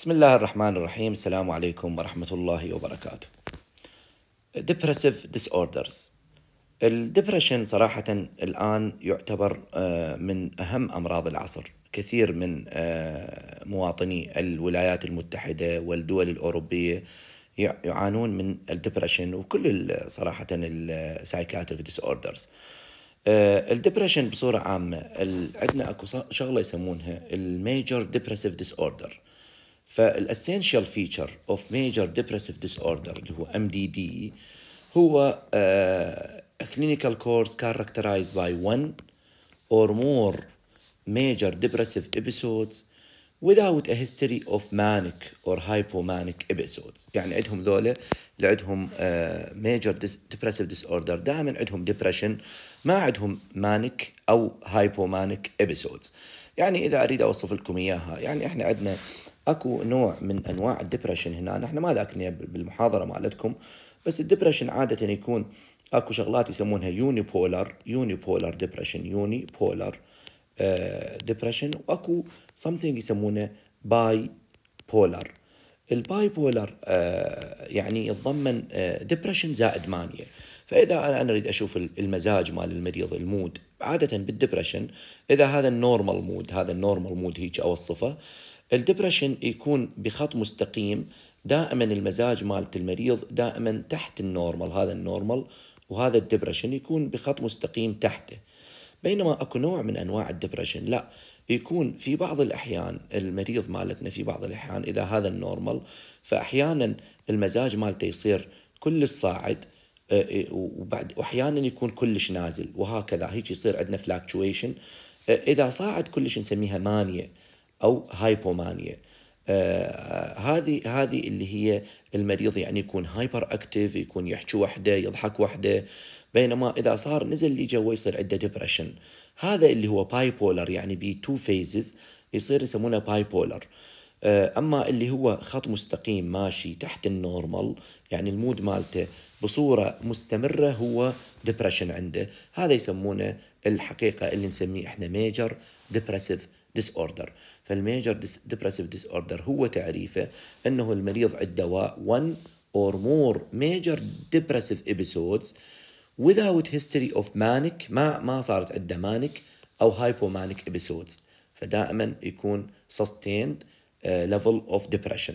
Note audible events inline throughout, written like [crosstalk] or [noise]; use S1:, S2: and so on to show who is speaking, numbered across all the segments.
S1: بسم الله الرحمن الرحيم السلام عليكم ورحمة الله وبركاته Depressive Disorders الدبرشن صراحة الآن يعتبر آه، من أهم أمراض العصر كثير من آه، مواطني الولايات المتحدة والدول الأوروبية يعانون من الدبرشن وكل صراحة السايكاتريك ديس اوردرز الدبرشن بصورة عامة عندنا اكو شغلة يسمونها الميجر ديبرسيف ديس اوردر فالاسينشال فيتشر اوف ميجر ديبرسيف ديس اوردر اللي هو ام دي دي هو كلينيكال كورس كاركترايز باي 1 اور مور ميجر ديبرسيف ابيسودز without a history of manic or hypomanic episodes يعني عندهم ذولا اللي عندهم ميجر آه، ديبرسيف depressive disorder دائما عندهم depression ما عندهم manic او hypomanic episodes يعني اذا اريد اوصف لكم اياها يعني احنا عندنا uh, اكو نوع من انواع الدبرشن هنا نحن ما ذاكرنا بالمحاضره مالتكم بس الدبرشن عاده يكون اكو شغلات يسمونها يوني بولر يوني بولر ديبرشن يوني بولر ديبرشن واكو سمثينج يسمونه باي بولر الباي بولر يعني يتضمن ديبرشن آه، زائد مانيا فاذا انا اريد اشوف المزاج مال المريض المود عاده بالدبرشن اذا هذا النورمال مود هذا النورمال مود هيك اوصفه الدبرشن يكون بخط مستقيم دائما المزاج مالت المريض دائما تحت النورمال هذا النورمال وهذا الدبرشن يكون بخط مستقيم تحته بينما اكو نوع من انواع الدبرشن لا يكون في بعض الاحيان المريض مالتنا في بعض الاحيان اذا هذا النورمال فاحيانا المزاج مالته يصير كل الصاعد آه، آه، وبعد واحيانا يكون كلش نازل وهكذا هيك يصير عندنا فلاكتويشن آه، اذا صاعد كلش نسميها مانيه او هايبومانيا آه، هذه آه هذه اللي هي المريض يعني يكون هايبر اكتيف يكون يحكي وحده يضحك وحده بينما اذا صار نزل لي جوا يصير عنده ديبرشن هذا اللي هو باي بولر يعني بي تو فيزز يصير يسمونه باي بولر آه اما اللي هو خط مستقيم ماشي تحت النورمال يعني المود مالته بصوره مستمره هو ديبرشن عنده هذا يسمونه الحقيقه اللي نسميه احنا ميجر ديبرسيف ديس اوردر فالميجر ديبرسيف ديس اوردر هو تعريفه انه المريض عنده 1 اور مور ميجر ديبرسيف ابيسودز without history of manic ما ما صارت عنده مانك او هايبومانك ابيسودز فدائما يكون sustained ليفل اوف ديبرشن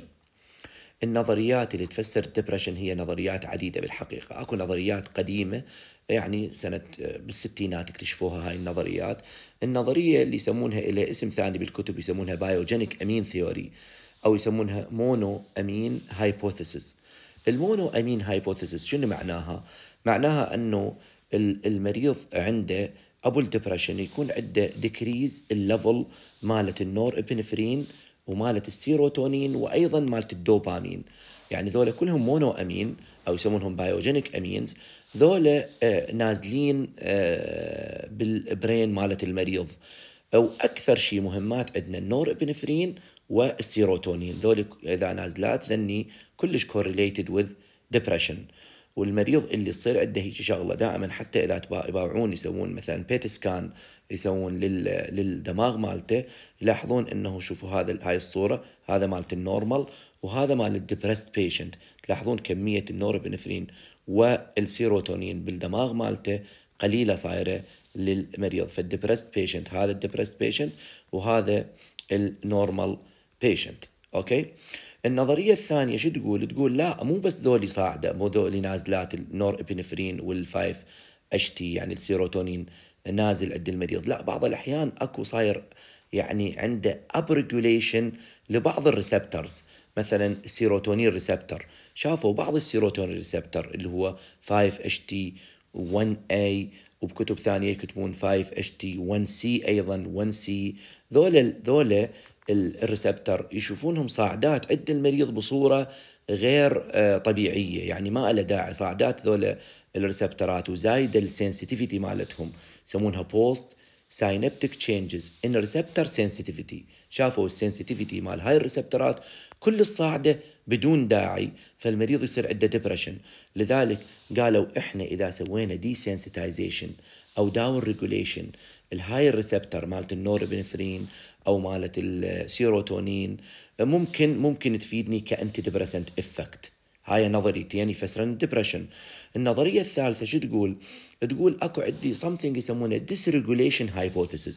S1: النظريات اللي تفسر الدبرشن هي نظريات عديده بالحقيقه، اكو نظريات قديمه يعني سنه آه، بالستينات اكتشفوها هاي النظريات، النظريه اللي يسمونها لها اسم ثاني بالكتب يسمونها بايوجينيك امين ثيوري او يسمونها مونو امين هايبوثيسيس. المونو امين هايبوثيسيس شنو معناها؟ معناها انه المريض عنده ابو الدبرشن يكون عنده ديكريز الليفل مالت النور ابنفرين ومالت السيروتونين وايضا مالت الدوبامين يعني ذولا كلهم مونو امين او يسمونهم بايوجينيك امينز ذولا آه، نازلين آه، بالبرين مالت المريض واكثر شيء مهمات عندنا النور ابنفرين والسيروتونين ذولا اذا نازلات ذني كلش كورليتد وذ ديبرشن والمريض اللي يصير عنده هيك شغله دائما حتى اذا يباوعون يسوون مثلا بيت سكان يسوون لل... للدماغ مالته يلاحظون انه شوفوا هذا هاي الصوره هذا مالت النورمال وهذا مال الدبرست بيشنت تلاحظون كميه النوربنفرين والسيروتونين بالدماغ مالته قليله صايره للمريض فالدبرست بيشنت هذا الدبرست بيشنت وهذا النورمال بيشنت اوكي okay. النظرية الثانية شو تقول؟ تقول لا مو بس ذولي صاعدة مو ذولي نازلات النور ابنفرين والفايف اتش تي يعني السيروتونين نازل عند المريض لا بعض الأحيان أكو صاير يعني عنده اب لبعض الريسبترز مثلا السيروتونين ريسبتر شافوا بعض السيروتونين ريسبتر اللي هو 5 اتش تي 1 اي وبكتب ثانيه يكتبون 5 اتش تي 1 سي ايضا 1 سي ذولا ذولا الريسبتر يشوفونهم صاعدات عند المريض بصورة غير آه، طبيعية يعني ما له داعي صاعدات ذولا الريسبترات وزايد السنسيتيفيتي مالتهم يسمونها بوست ساينبتك تشينجز ان ريسبتر سنسيتيفيتي شافوا السنسيتيفيتي مال هاي الريسبترات كل الصاعده بدون داعي فالمريض يصير عنده ديبرشن لذلك قالوا احنا اذا سوينا دي سنسيتايزيشن او داون ريجوليشن الهاي الريسبتر مالت النوربينفرين او مالت السيروتونين ممكن ممكن تفيدني كانتي ديبرسنت افكت هاي يعني فسرن الدبرشن النظريه الثالثه شو تقول تقول اكو عندي something يسمونه dysregulation hypothesis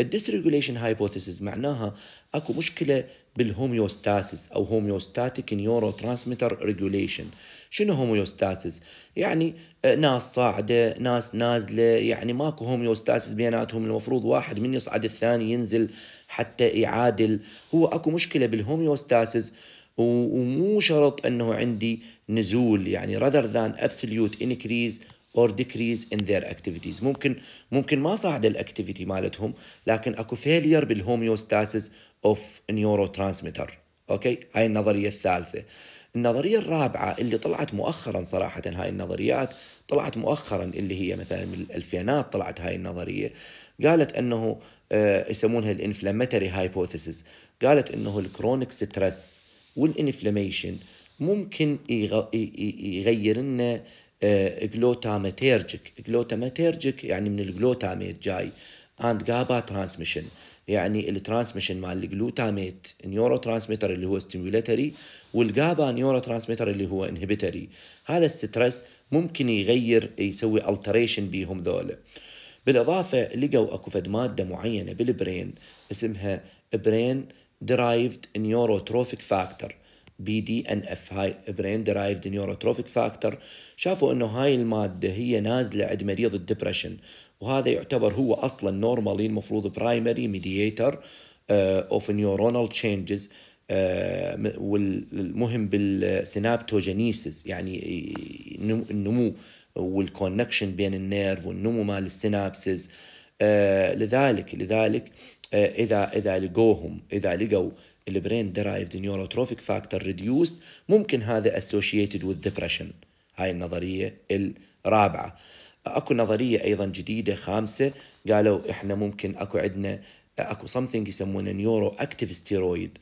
S1: الديسريجوليشن هايبوثيسيس معناها اكو مشكله بالهوميوستاسيس او هوميوستاتيك نيورو ترانسميتر ريجوليشن شنو هوميوستاسيس يعني آه، ناس صاعده ناس نازله يعني ماكو هوميوستاسيس بيناتهم المفروض واحد من يصعد الثاني ينزل حتى يعادل هو اكو مشكله بالهوميوستاسيس ومو شرط انه عندي نزول يعني rather than absolute increase اور decrease in their activities ممكن ممكن ما صعد الاكتيفيتي مالتهم لكن اكو فيلير بالهوميوستاسيس اوف نيورو ترانسميتر اوكي هاي النظريه الثالثه النظريه الرابعه اللي طلعت مؤخرا صراحه هاي النظريات طلعت مؤخرا اللي هي مثلا من الألفينات طلعت هاي النظريه قالت انه آه، يسمونها الانفلاماتوري هايبوثيسيس قالت انه الكرونيك ستريس والانفلاميشن ممكن يغير لنا جلوتاماتيرجيك جلوتاماتيرجيك يعني من الجلوتاميت جاي اند جابا ترانسميشن يعني الترانسميشن مال الجلوتاميت نيورو ترانسميتر اللي هو ستيمولاتري والجابا نيورو ترانسميتر اللي هو انهبيتري هذا الستريس ممكن يغير يسوي التريشن بيهم ذولا بالاضافه لقوا اكو فد ماده معينه بالبرين اسمها برين درايفد نيوروتروفيك فاكتور بي دي ان اف هاي برين درايفد نيوروتروفيك فاكتور شافوا انه هاي الماده هي نازله عند مريض الدبرشن وهذا يعتبر هو اصلا نورمالي المفروض برايمري ميدييتر اوف نيورونال تشينجز والمهم بالسينابتوجينيسيس يعني النمو والكونكشن بين النيرف والنمو مال السينابسز آه، لذلك لذلك آه، اذا اذا لقوهم اذا لقوا البرين درايفد نيوروتروفيك فاكتور ريديوست ممكن هذا اسوشيتد وذ ديبرشن هاي النظريه الرابعه اكو نظريه ايضا جديده خامسه قالوا احنا ممكن اكو عندنا اكو سمثينج يسمونه نيورو اكتيف ستيرويد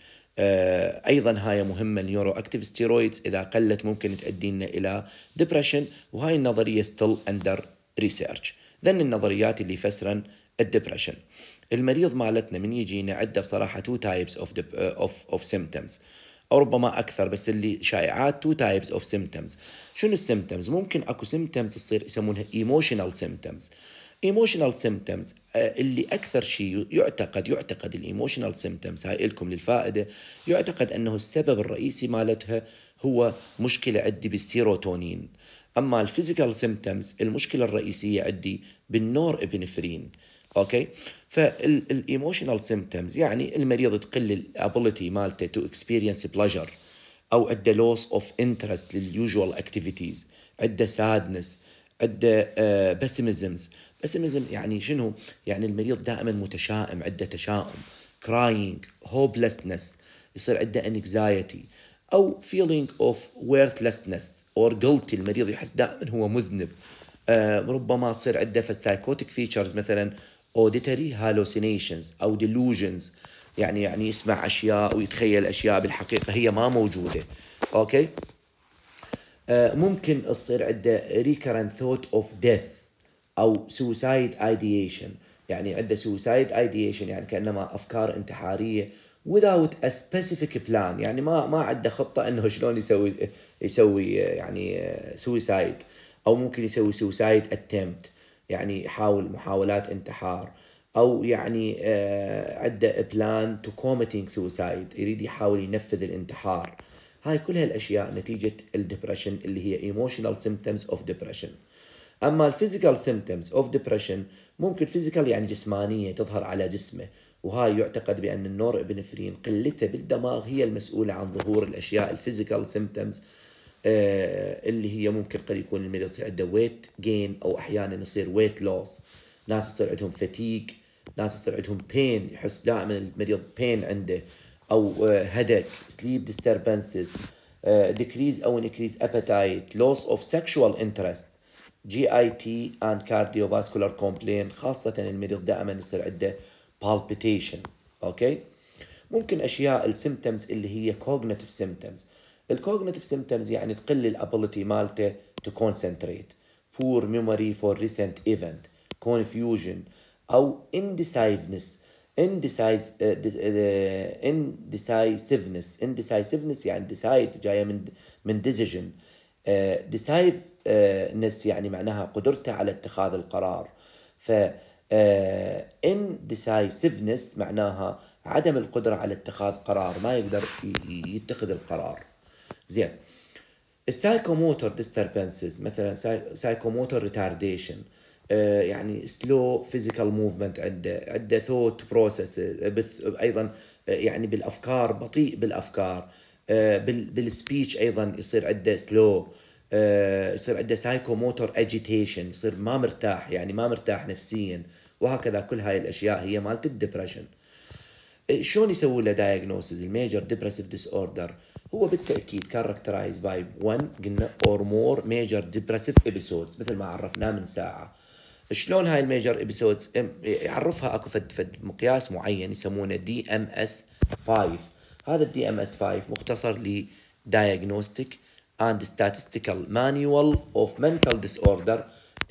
S1: ايضا هاي مهمه النيورو اكتيف ستيرويدز اذا قلت ممكن لنا الى ديبرشن وهاي النظريه ستيل اندر ريسيرش ذن النظريات اللي فسرا الدبرشن المريض مالتنا من يجينا عنده بصراحه تو تايبس اوف اوف اوف سيمتمز او ربما اكثر بس اللي شائعات تو تايبس اوف سيمتمز شنو السيمتمز ممكن اكو سيمتمز تصير يسمونها ايموشنال سيمتمز ايموشنال سيمتمز اللي اكثر شيء يعتقد يعتقد الايموشنال سيمتمز هاي لكم للفائده يعتقد انه السبب الرئيسي مالتها هو مشكله عندي بالسيروتونين اما الفيزيكال سيمتمز المشكله الرئيسيه عندي بالنور ابنفرين اوكي فالايموشنال سيمتومز يعني المريض تقل الابيليتي مالته تو اكسبيرينس بلاجر او عنده لوس اوف انترست لليوجوال اكتيفيتيز عنده سادنس عنده بسيمزمز بسيمزم يعني شنو يعني المريض دائما متشائم عنده تشاؤم كراينج هوبلسنس يصير عنده انكزايتي او فيلينج اوف worthlessness اور guilty المريض يحس دائما هو مذنب آه ربما تصير عنده في السايكوتيك فيتشرز مثلا auditory hallucinations أو delusions يعني يعني يسمع أشياء ويتخيل أشياء بالحقيقة هي ما موجودة أوكي آه، ممكن تصير عنده recurrent thought of death أو suicide ideation يعني عنده suicide ideation يعني كأنما أفكار انتحارية without a specific plan يعني ما ما عنده خطه انه شلون يسوي يسوي يعني سويسايد او ممكن يسوي سويسايد attempt يعني يحاول محاولات انتحار او يعني آه، عنده بلان تو كوميتينج سوسايد يريد يحاول ينفذ الانتحار هاي كل هالاشياء نتيجه الدبرشن اللي هي ايموشنال سيمبتومز اوف ديبرشن اما الفيزيكال سيمبتومز اوف ديبرشن ممكن فيزيكال يعني جسمانيه تظهر على جسمه وهاي يعتقد بان النور ابنفرين قلته بالدماغ هي المسؤوله عن ظهور الاشياء الفيزيكال سيمبتومز آه، اللي هي ممكن قد يكون المريض يصير عنده ويت جين او احيانا يصير ويت لوس ناس يصير عندهم فتيك ناس يصير عندهم بين يحس دائما المريض بين عنده او هدك سليب ديستربنسز ديكريز او انكريز اوف appetite loss جي اي تي اند كارديو فاسكولار كومبلين خاصة المريض دائما يصير عنده بالبيتيشن اوكي ممكن اشياء السيمتمز اللي هي كوجنيتيف symptoms الكوجنيتيف سيمتومز يعني تقل الابيلتي مالته تو كونسنتريت بور ميموري فور ريسنت ايفنت كونفيوجن او انديسايفنس انديسايفنس انديسايفنس يعني ديسايد جايه من من ديسيجن ديسايفنس آه، يعني معناها قدرته على اتخاذ القرار ف انديسايفنس آه، معناها عدم القدره على اتخاذ قرار ما يقدر يتخذ القرار زين السايكوموتور ديستربنسز مثلا سايكوموتور آه، ريتارديشن يعني سلو فيزيكال موفمنت عنده عنده ثوت بروسيس ايضا آه، يعني بالافكار بطيء بالافكار آه، بالسبيتش ايضا يصير عنده سلو يصير عنده سايكوموتور اجيتيشن يصير ما مرتاح يعني ما مرتاح نفسيا وهكذا كل هاي الاشياء هي مالت الدبرشن شلون يسووا له دايجنوسز الميجر ديبرسيف ديس اوردر هو بالتاكيد كاركترايز باي 1 قلنا اور مور ميجر ديبرسيف ابيسودز مثل ما عرفناه من ساعه شلون هاي الميجر ابيسودز يعرفها اكو فد فد مقياس معين يسمونه دي ام اس 5 هذا الدي ام اس 5 مختصر ل diagnostic and statistical manual of mental disorder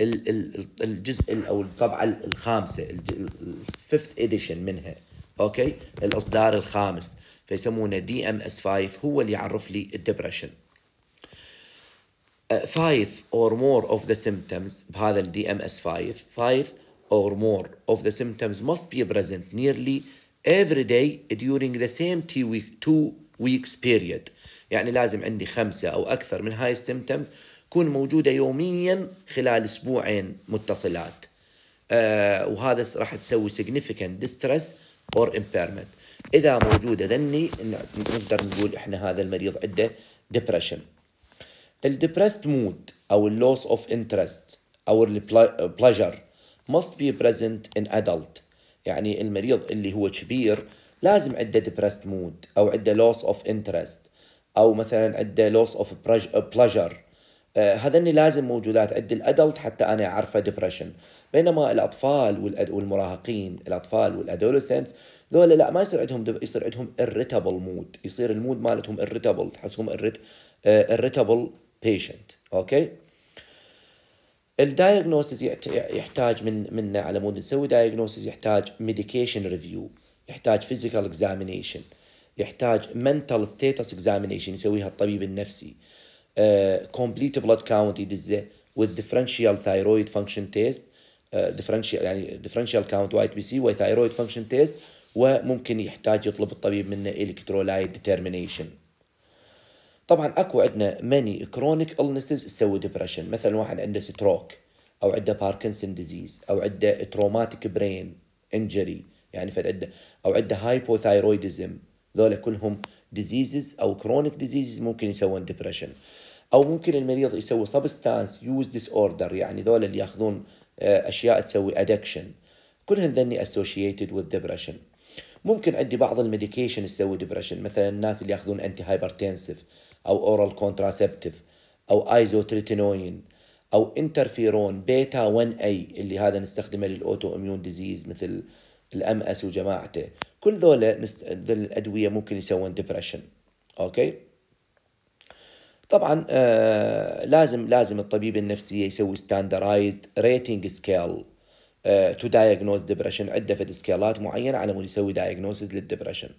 S1: الجزء او الطبعه الخامسه الفيفث اديشن منها اوكي الاصدار الخامس فيسمونه دي ام اس 5 هو اللي يعرف لي الدبرشن 5 or more of the symptoms بهذا ال DMS 5 5 or more of the symptoms must be present nearly every day during the same two, week, two weeks period يعني لازم عندي خمسة أو أكثر من هاي السيمتمز تكون موجودة يوميا خلال أسبوعين متصلات آه وهذا راح تسوي significant distress or impairment اذا موجوده ذني نقدر نقول احنا هذا المريض عنده ديبرشن الديبرست مود او اللوس اوف انترست او البلاجر must be present in adult يعني المريض اللي هو كبير لازم عنده depressed mood او عنده loss of interest او مثلا عنده loss of pleasure آه، هذني لازم موجودات عند الادلت حتى انا اعرفه ديبرشن بينما الاطفال والمراهقين الاطفال والادولسنتس ذولا لا ما يصير عندهم دب... يصير عندهم irritable مود يصير المود مالتهم irritable تحسهم آه، irritable patient اوكي الدايجنوسيس يحتاج من منا على مود نسوي دايجنوسيس يحتاج ميديكيشن ريفيو يحتاج فيزيكال اكزامينيشن يحتاج mental status examination يسويها الطبيب النفسي كومبليت بلاد كاونت يدزه ديفرنشال ثايرويد فانكشن تيست ديفرنشال يعني ديفرنشال كاونت وايت بي سي وثايرويد فانكشن تيست وممكن يحتاج يطلب الطبيب منه الكترولايت ديترمينيشن طبعا اكو عندنا ماني كرونيك النسز تسوي ديبرشن مثلا واحد عنده ستروك او عنده باركنسون ديزيز او عنده تروماتيك برين انجري يعني فد عنده او عنده هايبوثايرويدزم ذولا كلهم ديزيزز او كرونيك ديزيزز ممكن يسوون ديبرشن او ممكن المريض يسوي سبستانس يوز ديس اوردر يعني ذولا اللي ياخذون آه، اشياء تسوي ادكشن كلهن ذني اسوشيتد وذ ديبرشن ممكن عندي بعض الميديكيشن تسوي ديبرشن مثلا الناس اللي ياخذون انتي هايبرتنسيف او اورال كونتراسبتيف او ايزوتريتينوين او انترفيرون بيتا 1 اي اللي هذا نستخدمه للاوتو اميون ديزيز مثل الام اس وجماعته كل ذولا نست... الادويه ممكن يسوون ديبرشن اوكي طبعا آه لازم لازم الطبيب النفسي يسوي ستاندرايزد ريتنج سكيل تو دايجنوز ديبرشن عنده فد سكيلات معينه على مود يسوي دايجنوزز للدبرشن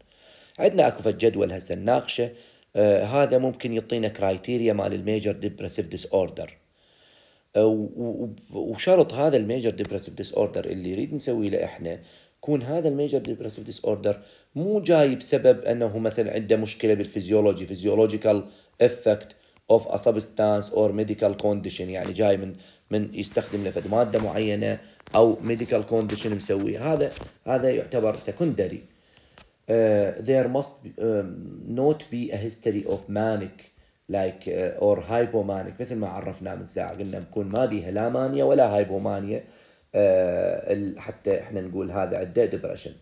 S1: عندنا اكو فد جدول هسه نناقشه آه هذا ممكن يعطينا كرايتيريا مال الميجر ديبرسيف ديس اوردر وشرط هذا الميجر ديبرسيف ديس اوردر اللي يريد نسويه له احنا يكون هذا الميجر ديبرسيف ديس اوردر مو جاي بسبب انه مثلا عنده مشكله بالفيزيولوجي فيزيولوجيكال افكت اوف ا سبستانس اور ميديكال كونديشن يعني جاي من من يستخدم لفد ماده معينه او ميديكال كونديشن مسويه هذا هذا يعتبر سكندري uh, there must um, not be a history of manic لايك اور هايبومانيك مثل ما عرفنا من ساعه قلنا بكون ما بيها لا مانيا ولا هايبومانيا uh, حتى احنا نقول هذا عنده ديبرشن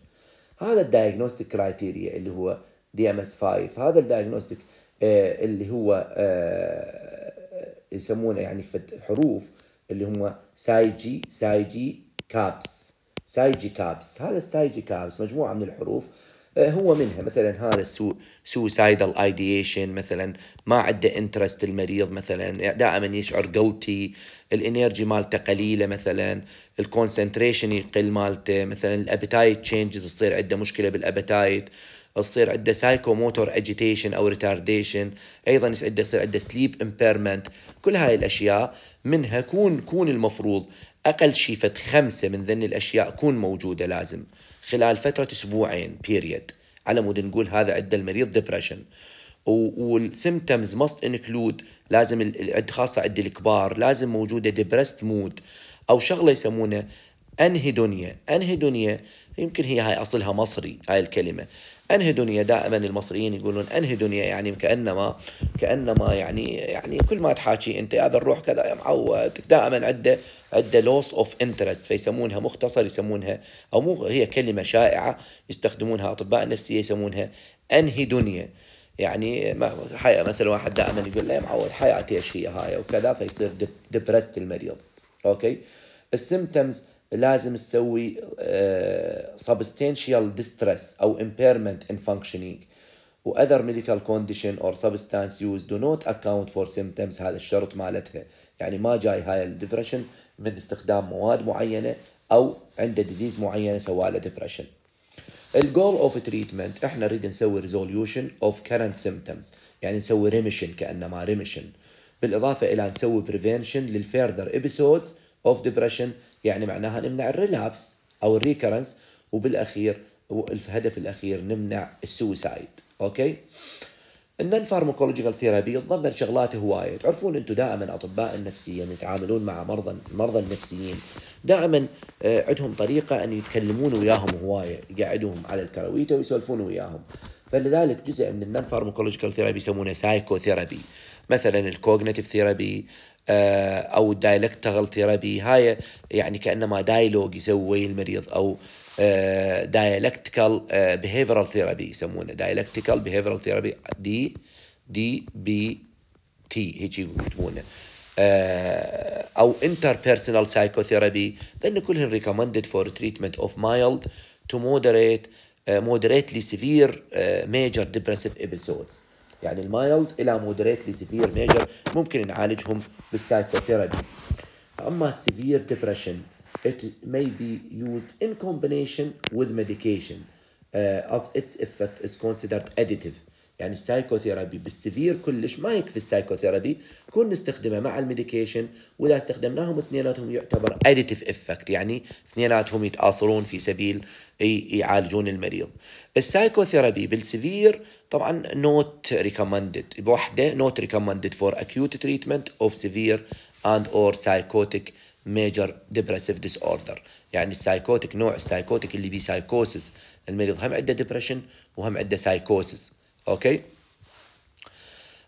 S1: هذا الدايجنوستيك كرايتيريا اللي هو دي ام اس 5 هذا الدايجنوستيك uh, اللي هو uh, يسمونه يعني حروف اللي هم سايجي سايجي كابس سايجي كابس هذا السايجي كابس مجموعة من الحروف آه، هو منها مثلا هذا السو سوسايدال ايديشن مثلا ما عنده انترست المريض مثلا دائما يشعر قلتي الانرجي مالته قليله مثلا الكونسنتريشن يقل مالته مثلا الابيتايت تشينجز تصير عنده مشكله بالابتايت تصير عنده سايكو موتور اجيتيشن او ريتارديشن ايضا عنده يصير عنده سليب امبيرمنت كل هاي الاشياء منها كون كون المفروض اقل شيء فد خمسه من ذن الاشياء كون موجوده لازم خلال فتره اسبوعين بيريد على مود نقول هذا عنده المريض ديبرشن والسيمتمز ماست انكلود لازم خاصه عند الكبار لازم موجوده ديبرست مود او شغله يسمونه انهيدونيا انهيدونيا يمكن هي هاي اصلها مصري هاي الكلمه انهي دنيا دائما المصريين يقولون انهي دنيا يعني كانما كانما يعني يعني كل ما تحاكي انت هذا الروح كذا يا معود دائما عنده عنده لوس اوف انترست فيسمونها مختصر يسمونها او مو هي كلمه شائعه يستخدمونها اطباء النفسيه يسمونها انهي دنيا يعني ما حياة مثلا واحد دائما يقول له معود حياتي ايش هي هاي وكذا فيصير ديبرست المريض اوكي السيمتمز لازم تسوي آه، substantial distress او impairment in functioning other ميديكال كونديشن اور سبستانس يوز دو نوت اكاونت فور سيمتمز هذا الشرط مالتها يعني ما جاي هاي الديبرشن من استخدام مواد معينه او عنده ديزيز معينه سواء له الجول اوف تريتمنت احنا نريد نسوي ريزوليوشن اوف كرنت سيمتمز يعني نسوي ريميشن كانما ريميشن بالاضافه الى نسوي بريفنشن للفيردر ابيسودز اوف ديبرشن يعني معناها نمنع الريلابس او الريكرنس وبالاخير الهدف الاخير نمنع السوسايد اوكي النون فارماكولوجيكال ثيرابي تضمن شغلات هوايه، تعرفون انتم دائما اطباء النفسيين يتعاملون مع مرضى المرضى النفسيين دائما آه، عندهم طريقه ان يتكلمون وياهم هوايه، يقعدوهم على الكرويته ويسولفون وياهم. فلذلك جزء من النون فارماكولوجيكال ثيرابي يسمونه سايكو ثيرابي، مثلا الكوجنيتيف ثيرابي، آه، او دايلكتيكال ثيرابي هاي يعني كانما دايلوج يسوي المريض او دايلكتيكال بيهيفيرال ثيرابي يسمونه دايلكتيكال بيهيفيرال ثيرابي دي دي بي تي هيك يقولونه آه، او انتر بيرسونال سايكوثيرابي لان كلهن ريكومندد فور تريتمنت اوف مايلد تو مودريت مودريتلي سيفير ميجر ديبرسيف ابيسودز يعني المايلد الى مودريت لسيفير ميجر ممكن نعالجهم بالسايكوثيرابي اما السيفير ديبرشن it may be used in combination with medication uh, as its effect is considered additive يعني السايكوثيرابي بالسفير كلش ما يكفي السايكوثيرابي كون نستخدمه مع الميديكيشن واذا استخدمناهم اثنيناتهم يعتبر اديتيف افكت يعني اثنيناتهم يتآصرون في سبيل يعالجون المريض السايكوثيرابي بالسفير طبعا نوت ريكومندد بوحده نوت ريكومندد فور اكيوت تريتمنت اوف سفير اند اور سايكوتيك ميجر ديبرسيف ديس اوردر يعني السايكوتيك نوع السايكوتيك اللي بيه سايكوسس المريض هم عنده ديبرشن وهم عنده سايكوسس اوكي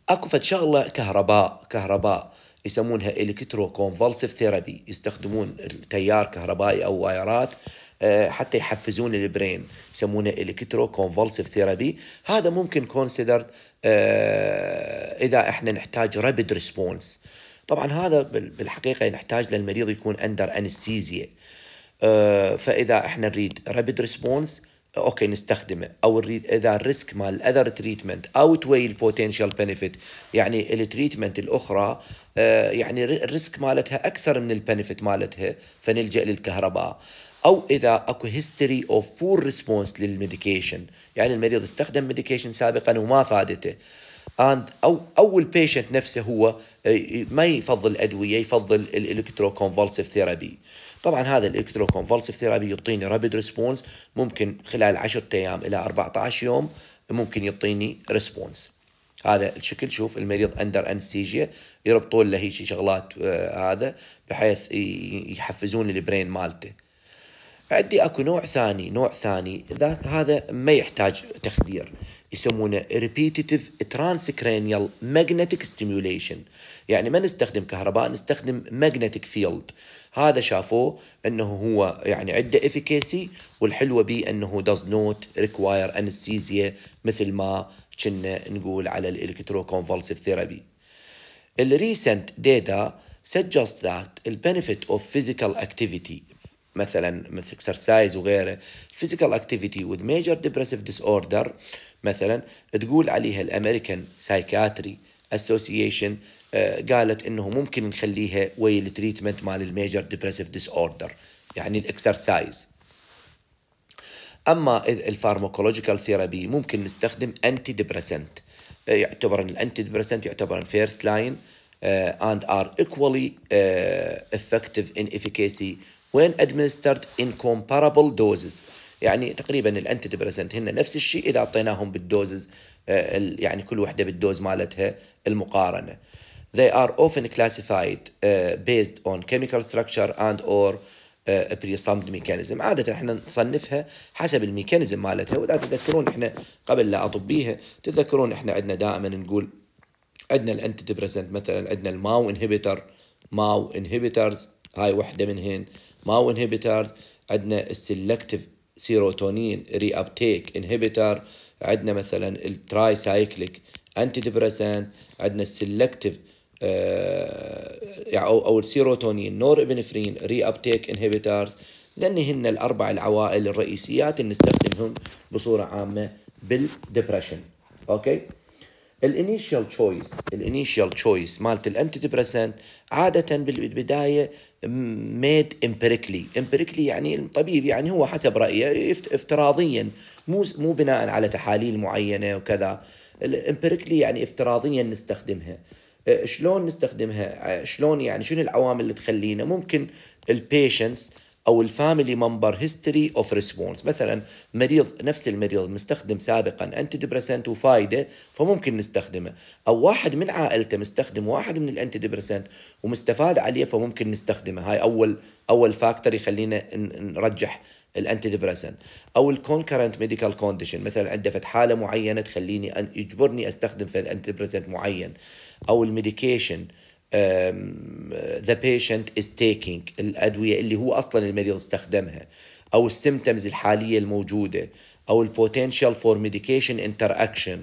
S1: اكو فد شغله كهرباء كهرباء يسمونها الكترو كونفالسيف ثيرابي يستخدمون تيار كهربائي او وايرات آه، حتى يحفزون البرين يسمونه الكترو كونفالسيف ثيرابي هذا ممكن كونسيدرد آه، اذا احنا نحتاج رابيد ريسبونس طبعا هذا بالحقيقه نحتاج للمريض يكون اندر انستيزيا آه، فاذا احنا نريد رابيد ريسبونس اوكي نستخدمه او اذا الريسك مال الاذر تريتمنت اوت توي البوتنشال بنفيت يعني التريتمنت الاخرى آه، يعني الريسك مالتها اكثر من البنفيت مالتها فنلجا للكهرباء او اذا اكو هيستوري اوف بور ريسبونس للميديكيشن يعني المريض استخدم ميديكيشن سابقا وما فادته and او او البيشنت نفسه هو آه، ما يفضل ادويه يفضل الالكترو كونفولسيف ثيرابي طبعا هذا الالكترو ثيرابي يعطيني رابيد ريسبونس ممكن خلال 10 ايام الى 14 يوم ممكن يعطيني ريسبونس هذا الشكل شوف المريض اندر انستيجيا يربطون له هيك شغلات آه، هذا بحيث يحفزون البرين مالته عندي اكو نوع ثاني نوع ثاني ذاك هذا ما يحتاج تخدير يسمونه ريبيتيتيف ترانسكرينيال ماجنتيك ستيميوليشن يعني ما نستخدم كهرباء نستخدم ماجنتيك فيلد هذا شافوه انه هو يعني عنده افيكيسي والحلوه به انه داز نوت ريكواير انستيزيا مثل ما كنا نقول على الالكترو كونفالسيف ثيرابي. الريسنت ديتا سجست ذات البنفيت اوف فيزيكال اكتيفيتي مثلا مثل اكسرسايز وغيره فيزيكال اكتيفيتي وذ ميجر ديبرسيف ديس اوردر مثلا تقول عليها الامريكان سايكاتري اسوسيشن آه، قالت انه ممكن نخليها ويا التريتمنت مال الميجر ديبرسيف ديس اوردر يعني الاكسرسايز اما الفارماكولوجيكال ثيرابي ممكن نستخدم انتي آه، ديبرسنت يعتبر الانتي ديبرسنت يعتبر فيرست لاين اند ار ايكوالي افكتيف ان افيكاسي وين ادمنسترد ان comparable دوزز يعني تقريبا الانتي ديبرسنت هن نفس الشيء اذا اعطيناهم بالدوزز آه، يعني كل وحده بالدوز مالتها المقارنه They are often classified uh, based on chemical structure and or بريسامد uh, mechanism عادة احنا نصنفها حسب الميكانيزم مالتها واذا تتذكرون احنا قبل لا اطبيها تتذكرون احنا عندنا دائما نقول عندنا الانتي ديبرسنت مثلا عندنا الماو انهبيتر ماو انهبيترز هاي وحده منهن ماو انهبيترز عندنا السلكتيف سيروتونين ري ابتيك انهبيتر عندنا مثلا التراي سايكليك انتي ديبرسنت عندنا السلكتيف آه، يعني او او السيروتونين نور ابنفرين ري ابتيك انهبيتارز لان هن الاربع العوائل الرئيسيات اللي نستخدمهم بصوره عامه بالدبرشن اوكي الانيشال تشويس الانيشال تشويس مالت الانتي ديبرسنت عاده بالبدايه ميد امبيريكلي امبيريكلي يعني الطبيب يعني هو حسب رايه افتراضيا مو مو بناء على تحاليل معينه وكذا الامبيريكلي يعني افتراضيا نستخدمها شلون نستخدمها شلون يعني شنو العوامل اللي تخلينا ممكن البيشنس او الفاميلي ممبر هيستوري اوف ريسبونس مثلا مريض نفس المريض مستخدم سابقا انتي ديبرسنت وفايده فممكن نستخدمه او واحد من عائلته مستخدم واحد من الانتي ديبرسنت ومستفاد عليه فممكن نستخدمه هاي اول اول فاكتور يخلينا نرجح الانتي ديبرسنت او الكونكرنت ميديكال كونديشن مثلا عنده حاله معينه تخليني يجبرني استخدم في الانتي ديبرسنت معين او الميديكيشن ذا بيشنت از تيكينج الادويه اللي هو اصلا المريض استخدمها او السيمتمز الحاليه الموجوده او البوتنشال فور ميديكيشن انتر اكشن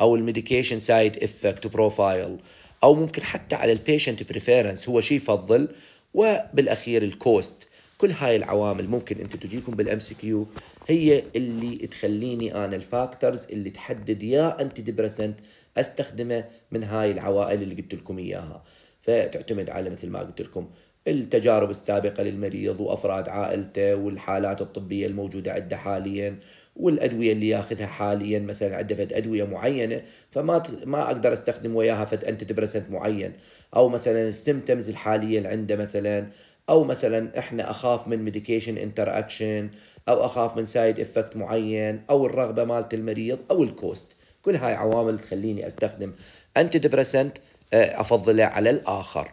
S1: او الميديكيشن سايد افكت بروفايل او ممكن حتى على البيشنت بريفيرنس هو شو يفضل وبالاخير الكوست كل هاي العوامل ممكن انت تجيكم بالام سي كيو هي اللي تخليني انا الفاكتورز اللي تحدد يا انتي ديبرسنت استخدمه من هاي العوائل اللي قلت لكم اياها فتعتمد على مثل ما قلت لكم التجارب السابقة للمريض وأفراد عائلته والحالات الطبية الموجودة عنده حاليا والأدوية اللي ياخذها حاليا مثلا عنده فد أدوية معينة فما ما أقدر أستخدم وياها فد أنتي ديبرسنت معين أو مثلا السيمتمز الحالية اللي عنده مثلا او مثلا احنا اخاف من ميديكيشن انتر اكشن او اخاف من سايد افكت معين او الرغبه مالت المريض او الكوست كل هاي عوامل تخليني استخدم انتي آه، ديبرسنت افضله على الاخر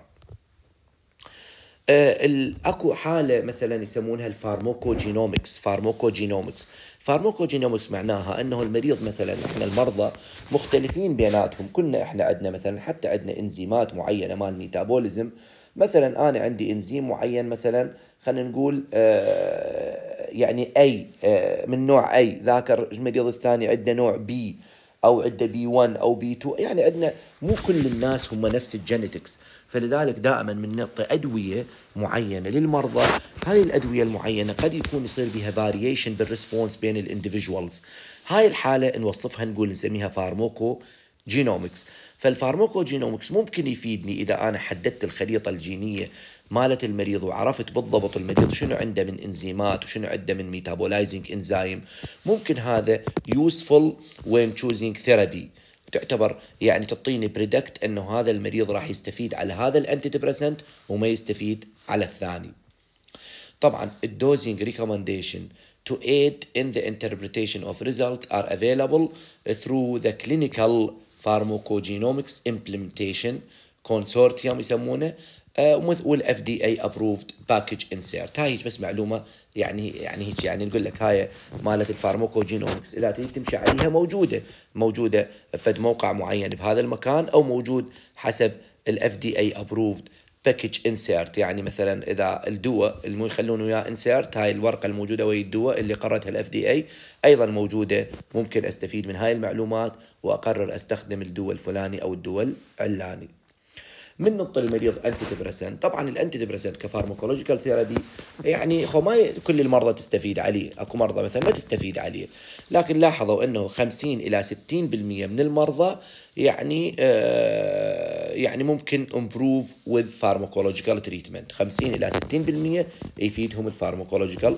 S1: آه، اكو حاله مثلا يسمونها الفارموكوجينومكس فارموكوجينومكس فارموكوجينومكس معناها انه المريض مثلا احنا المرضى مختلفين بيناتهم كلنا احنا عندنا مثلا حتى عندنا انزيمات معينه مال ميتابوليزم مثلا انا عندي انزيم معين مثلا خلينا نقول آه يعني اي آه من نوع اي ذاكر المريض الثاني عنده نوع بي او عنده بي 1 او بي 2 يعني عندنا مو كل الناس هم نفس الجينيتكس فلذلك دائما من نعطي ادويه معينه للمرضى هاي الادويه المعينه قد يكون يصير بها فاريشن بالريسبونس بين الاندفجوالز هاي الحاله نوصفها نقول نسميها فارموكو جينومكس فالفارماكوجينومكس جينومكس ممكن يفيدني إذا أنا حددت الخريطة الجينية مالت المريض وعرفت بالضبط المريض شنو عنده من انزيمات وشنو عنده من ميتابولايزنج انزايم ممكن هذا يوسفول وين تشوزينج ثيرابي تعتبر يعني تعطيني بريدكت انه هذا المريض راح يستفيد على هذا الانتي ديبرسنت وما يستفيد على الثاني. طبعا الدوزينج ريكومنديشن to aid in the interpretation of result are available through the clinical فارماكوجينومكس امبلمنتيشن كونسورتيوم يسمونه والاف دي اي ابروفد باكج انسيرت هاي بس معلومه يعني يعني هيك يعني نقول لك هاي مالت الفارماكوجينومكس تريد تمشي عليها موجوده موجوده في موقع معين بهذا المكان او موجود حسب الاف دي اي ابروفد باكج انسيرت يعني مثلا اذا الدواء اللي يخلونه يا انسيرت هاي الورقه الموجوده ويا الدواء اللي قررتها الاف دي اي ايضا موجوده ممكن استفيد من هاي المعلومات واقرر استخدم الدواء الفلاني او الدواء العلاني من نطي المريض انتي ديبرسنت طبعا الانتي ديبرسنت كفارماكولوجيكال ثيرابي يعني ما كل المرضى تستفيد عليه اكو مرضى مثلا ما تستفيد عليه لكن لاحظوا انه 50 الى 60% من المرضى يعني آه يعني ممكن امبروف وذ فارماكولوجيكال تريتمنت 50 الى 60% يفيدهم الفارماكولوجيكال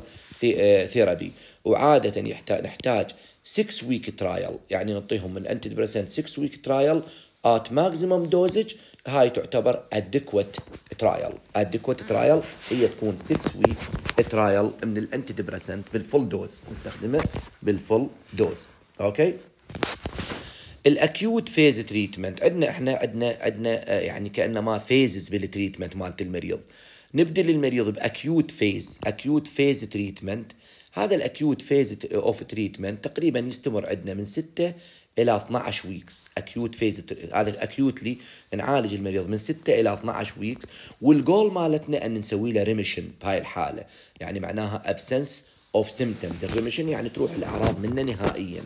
S1: ثيرابي آه، وعاده يحتاج نحتاج 6 ويك ترايل يعني نعطيهم الانتي ديبرسنت 6 ويك ترايل ات ماكسيمم دوزج هاي تعتبر ادكوت ترايل ادكوت ترايل هي تكون 6 ويك ترايل من الانتي ديبريسنت بالفول دوز نستخدمه بالفول دوز اوكي الاكيوت فيز تريتمنت عندنا احنا عندنا عندنا آه، يعني كانما فيزز بالتريتمنت مالت المريض نبدا للمريض باكيوت فيز اكيوت فيز تريتمنت هذا الاكيوت فيز اوف تريتمنت تقريبا يستمر عندنا من 6 الى 12 ويكس اكيوت فيز هذا اكيوتلي نعالج المريض من 6 الى 12 ويكس والجول مالتنا ان نسوي له ريميشن بهاي الحاله يعني معناها ابسنس اوف سيمتومز الريميشن يعني تروح الاعراض منه نهائيا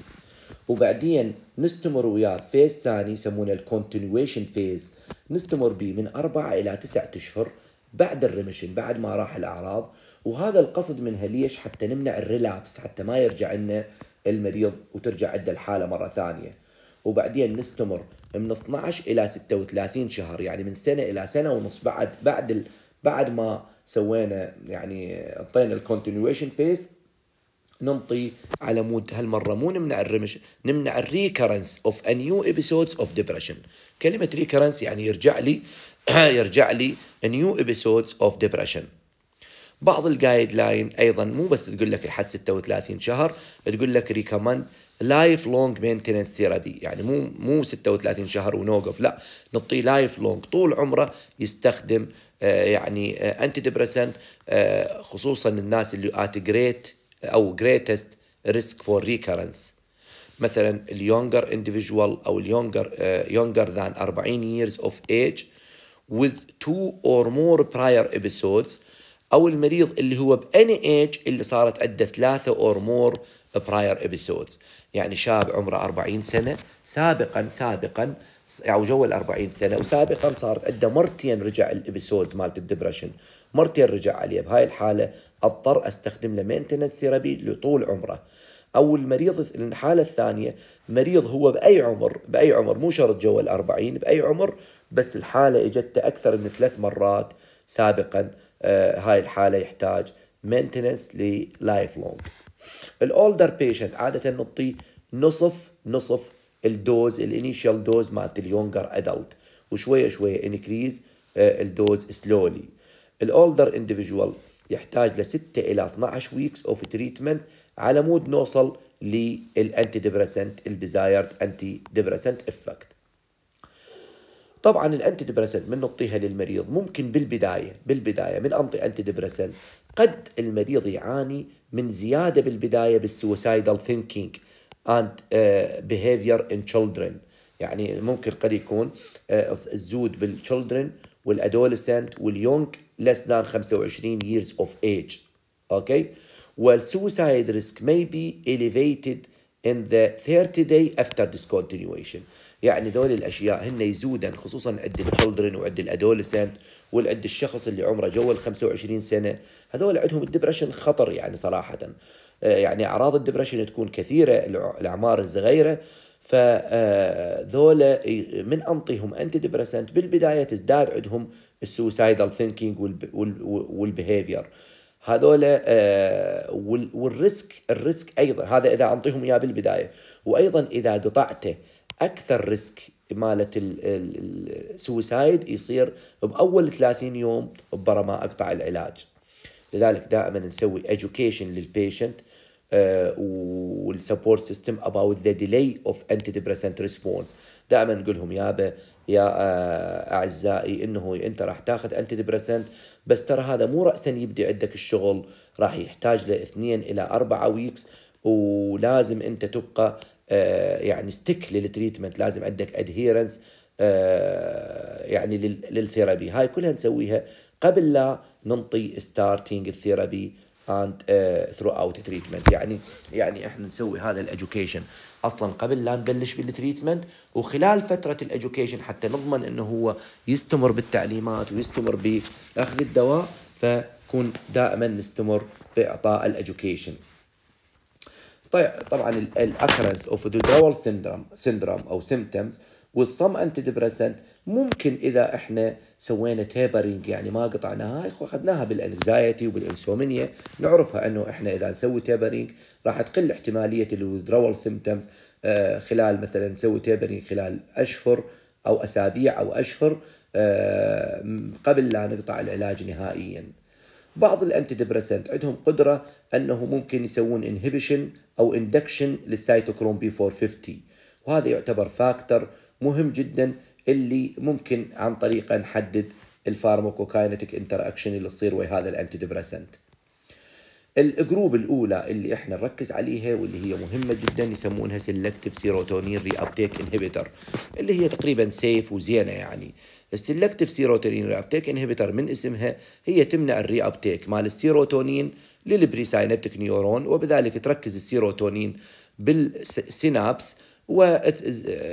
S1: وبعدين نستمر وياه فيز ثاني يسمونه الكونتينويشن فيز نستمر به من 4 إلى 9 أشهر بعد الريميشن بعد ما راح الأعراض وهذا القصد منها ليش حتى نمنع الريلابس حتى ما يرجع لنا المريض وترجع عند الحالة مرة ثانية وبعدين نستمر من 12 إلى 36 شهر يعني من سنة إلى سنة ونص بعد بعد ال بعد ما سوينا يعني اعطينا الكونتينيويشن فيس ننطي على مود هالمره مو نمنع الرمش نمنع الريكرنس اوف نيو ايبيسودز اوف ديبرشن كلمه ريكرنس يعني يرجع لي [clears throat] يرجع لي نيو ايبيسودز اوف ديبرشن بعض الجايد لاين ايضا مو بس تقول لك لحد 36 شهر تقول لك ريكومند لايف لونج مينتننس ثيرابي يعني مو مو 36 شهر ونوقف لا نعطيه لايف لونج طول عمره يستخدم آه، يعني انتي آه، ديبريسنت آه، خصوصا الناس اللي ات جريت او جريتست ريسك فور ريكرنس مثلا اليونجر individual او اليونجر يونجر ذان 40 ييرز اوف ايج with two or more prior episodes او المريض اللي هو باني ايج اللي صارت عنده ثلاثه اور مور براير ابيسودز يعني شاب عمره 40 سنه سابقا سابقا او جو ال 40 سنه وسابقا صارت عنده مرتين رجع الابيسودز مالت الدبرشن مرتين رجع عليه بهاي الحاله اضطر استخدم له مينتنس ثيرابي لطول عمره او المريض الحاله الثانيه مريض هو باي عمر باي عمر مو شرط جو ال 40 باي عمر بس الحاله اجته اكثر من ثلاث مرات سابقا آه، هاي الحالة يحتاج مينتنس للايف لونج الاولدر بيشنت عادة نطي نصف نصف الدوز الانيشال دوز مالت اليونجر ادلت وشوية شوية انكريز الدوز سلولي الاولدر اندفجوال يحتاج ل 6 الى 12 ويكس اوف تريتمنت على مود نوصل للانتي ديبرسنت الديزايرد انتي ديبرسنت افكت طبعا الانتي ديبرسنت من نعطيها للمريض ممكن بالبدايه بالبدايه من انطي انتي ديبرسنت قد المريض يعاني من زياده بالبدايه بالسوسايدال ثينكينج اند بيهيفير ان تشيلدرن يعني ممكن قد يكون آه، الزود بالتشيلدرن والادولسنت واليونج less than 25 years of age اوكي والسوسايد ريسك may be elevated in the 30 day after discontinuation يعني ذول الاشياء هن يزودن خصوصا عند التشلدرن وعند الادولسنت وعند الشخص اللي عمره جوا ال 25 سنه هذول عندهم الدبرشن خطر يعني صراحه آه، يعني اعراض الدبرشن تكون كثيره الاعمار الصغيره فذولا آه، من انطيهم انتي ديبرسنت بالبدايه تزداد عندهم السوسايدال ثينكينج والبيهيفير هذولا والريسك الريسك ايضا هذا اذا انطيهم اياه بالبدايه وايضا اذا قطعته اكثر ريسك مالة السويسايد يصير باول 30 يوم برا ما اقطع العلاج لذلك دائما نسوي education للبيشنت والسبورت سيستم about the delay of antidepressant response دائما نقول لهم يا با يا آه، اعزائي انه انت راح تاخذ انتي ديبرسنت بس ترى هذا مو راسا يبدي عندك الشغل راح يحتاج له اثنين الى اربعة ويكس ولازم انت تبقى آه، يعني ستيك للتريتمنت لازم عندك ادهيرنس يعني للثيرابي هاي كلها نسويها قبل لا ننطي ستارتنج الثيرابي اند ثرو اوت تريتمنت يعني يعني احنا نسوي هذا الادوكيشن اصلا قبل لا نبلش بالتريتمنت وخلال فتره الادوكيشن حتى نضمن انه هو يستمر بالتعليمات ويستمر باخذ الدواء فكون دائما نستمر باعطاء الادوكيشن طيب، طبعا الاكرنس اوف withdrawal syndrome سندروم او symptoms والصم انتي ديبرسنت ممكن اذا احنا سوينا تيبرينج يعني ما قطعناها اخذناها بالانكزايتي وبالانسومنيا نعرفها انه احنا اذا نسوي تيبرينج راح تقل احتماليه الوذرول سيمتومز آه، خلال مثلا نسوي تيبرينج خلال اشهر او اسابيع او اشهر آه، قبل لا نقطع العلاج نهائيا. بعض الانتي ديبرسنت عندهم قدره انه ممكن يسوون انهبيشن أو اندكشن للسايتوكروم بي 450 وهذا يعتبر فاكتور مهم جدا اللي ممكن عن طريقه نحدد الفارماكوكاينتيك انتر اكشن اللي تصير ويا هذا الانتي ديبريسنت الجروب الاولى اللي احنا نركز عليها واللي هي مهمه جدا يسمونها سيلكتيف سيروتونين ري ابتيك انهبيتر اللي هي تقريبا سيف وزينه يعني السيلكتيف سيروتونين ري ابتيك انهبيتر من اسمها هي تمنع الري ابتيك مال السيروتونين للبريسينابتك نيورون وبذلك تركز السيروتونين بالسينابس و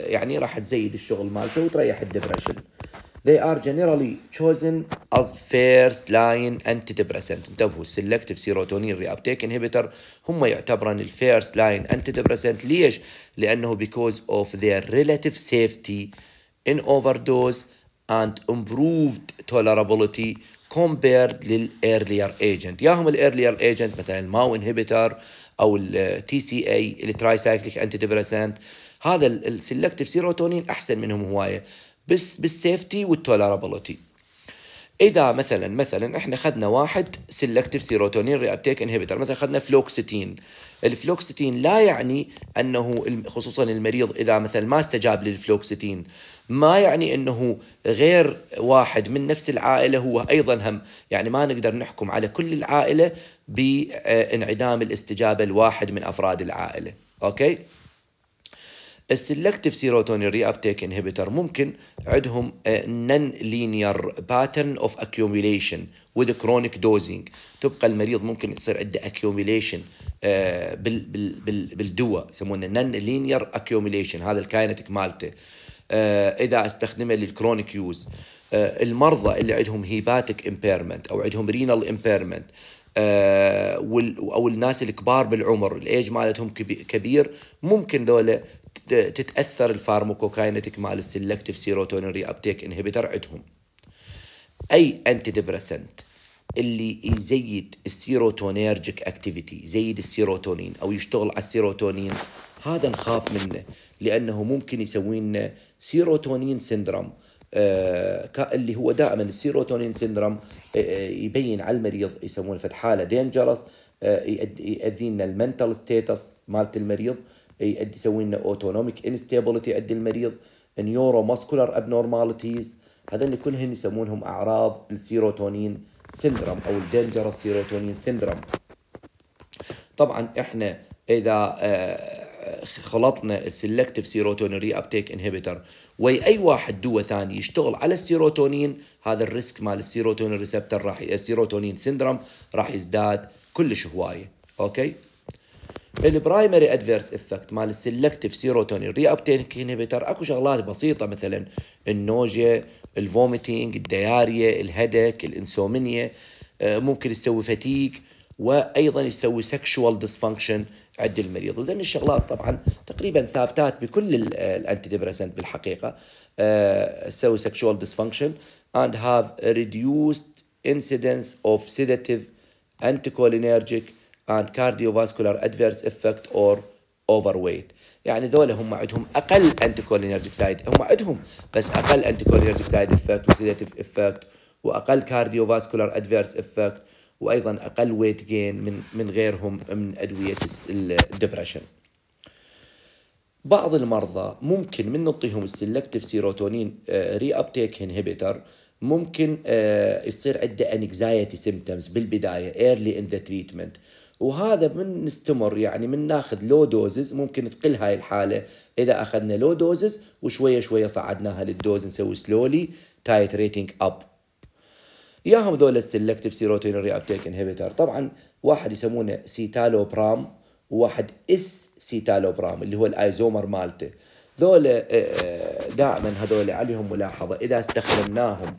S1: يعني راح تزيد الشغل مالته وتريح الدبرشن They are generally chosen as first line antidepressant انتبهوا selective serotonin ريابتيك inhibitor هم يعتبرن الفيرست لاين antidepressant ليش؟ لأنه because of their relative safety in overdose and improved tolerability كومبيرد للايرلير ايجنت يا هم الايرلير ايجنت مثلا الماو انهبيتر او التي سي اي التراي سايكليك انتي ديبريسنت هذا السلكتيف سيروتونين احسن منهم هوايه بس بالسيفتي والتولرابيلتي اذا مثلا مثلا احنا اخذنا واحد سيلكتيف سيروتونين ريابتيك انهبيتر مثلا اخذنا فلوكسيتين الفلوكسيتين لا يعني انه خصوصا المريض اذا مثلا ما استجاب للفلوكسيتين ما يعني انه غير واحد من نفس العائله هو ايضا هم يعني ما نقدر نحكم على كل العائله بانعدام الاستجابه لواحد من افراد العائله اوكي السلكتيف سيروتونين ري ابتيك انهبيتر ممكن عندهم نون لينير باترن اوف اكيوميليشن وذ كرونيك دوزنج تبقى المريض ممكن يصير عنده اكيوميليشن آه، بالدواء يسمونه نون لينير اكيوميليشن هذا الكاينتك مالته آه، اذا استخدمه للكرونيك يوز آه، المرضى اللي عندهم هيباتيك امبيرمنت او عندهم رينال امبيرمنت او الناس الكبار بالعمر الايج مالتهم كبير ممكن ذولا تتاثر الفارماكوكاينتك مال السلكتيف سيروتونين ري ابتيك انهبيتر عندهم اي انتي ديبرسنت اللي يزيد السيروتونيرجيك اكتيفيتي يزيد السيروتونين او يشتغل على السيروتونين هذا نخاف منه لانه ممكن يسوي لنا سيروتونين سندروم آه اللي هو دائما السيروتونين سندروم آه،, آه يبين على المريض يسمونه في حاله دينجرس آه يؤذي لنا المنتال ستيتس مالت المريض يؤدي يسوي لنا اوتونوميك انستابيليتي عند المريض نيورو ماسكولار ابنورماليتيز هذول كلهن يسمونهم اعراض السيروتونين سيندروم او الدينجرس سيروتونين سيندروم طبعا احنا اذا آه، خلطنا السلكتيف سيروتونين ري ابتيك انهبيتر واي اي واحد دواء ثاني يشتغل على السيروتونين هذا الريسك مال السيروتونين ريسبتر راح السيروتونين آه، سيندروم راح يزداد كلش هوايه اوكي البرايمري ادفيرس افكت مال السلكتيف سيروتونين ري ابتيك انهبيتر اكو شغلات بسيطه مثلا النوجيا الفوميتينج الدياريه الهدك الانسومنيا آه، ممكن يسوي فتيك وايضا يسوي سكشوال ديسفانكشن عند المريض وذن الشغلات طبعا تقريبا ثابتات بكل آه، الانتي ديبريسنت بالحقيقه تسوي سكشوال ديسفانكشن اند هاف ريديوست incidence of sedative anticholinergic and cardiovascular adverse effect or overweight يعني ذولا هم عندهم اقل anticholinergic side سايد هم عندهم بس اقل anticholinergic side سايد افكت وسيداتيف افكت واقل كارديوفاسكولار ادفيرس افكت وايضا اقل ويت جين من من غيرهم من ادويه الدبرشن بعض المرضى ممكن من نعطيهم السلكتيف سيروتونين ري ابتيك انهبيتر ممكن آه، يصير عنده انكزايتي سيمتومز بالبدايه ايرلي ان ذا تريتمنت وهذا من نستمر يعني من ناخذ لو دوزز ممكن تقل هاي الحاله اذا اخذنا لو دوزز وشويه شويه صعدناها للدوز نسوي سلولي تايت ريتنج اب ياهم ذول السلكتيف سيروتونين ري ابتيك انهبيتر طبعا واحد يسمونه سيتالوبرام وواحد اس سيتالوبرام اللي هو الايزومر مالته ذول آه، آه، دائما هذول عليهم ملاحظه اذا استخدمناهم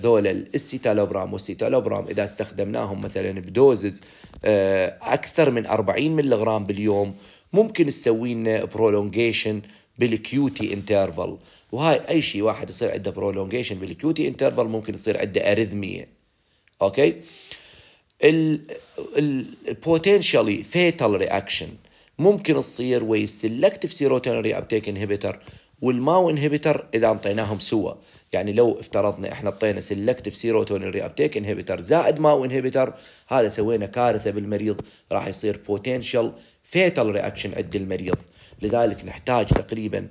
S1: ذولا السيتالوبرام والسيتالوبرام اذا استخدمناهم مثلا بدوزز آه، اكثر من 40 ملغرام باليوم ممكن تسوي لنا برولونجيشن بالكيوتي انترفال وهاي اي شيء واحد يصير عنده برولونجيشن بالكيوتي انترفال ممكن يصير عنده اريثميه اوكي البوتنشالي فيتال رياكشن ممكن تصير ويا السلكتيف سيروتونين ري ابتيك انهبيتر والماو انهبيتر اذا انطيناهم سوا يعني لو افترضنا احنا طينا سلكتيف سيروتونين ري ابتيك انهبيتر زائد ماو انهبيتر هذا سوينا كارثه بالمريض راح يصير بوتنشال فيتال رياكشن عند المريض لذلك نحتاج تقريبا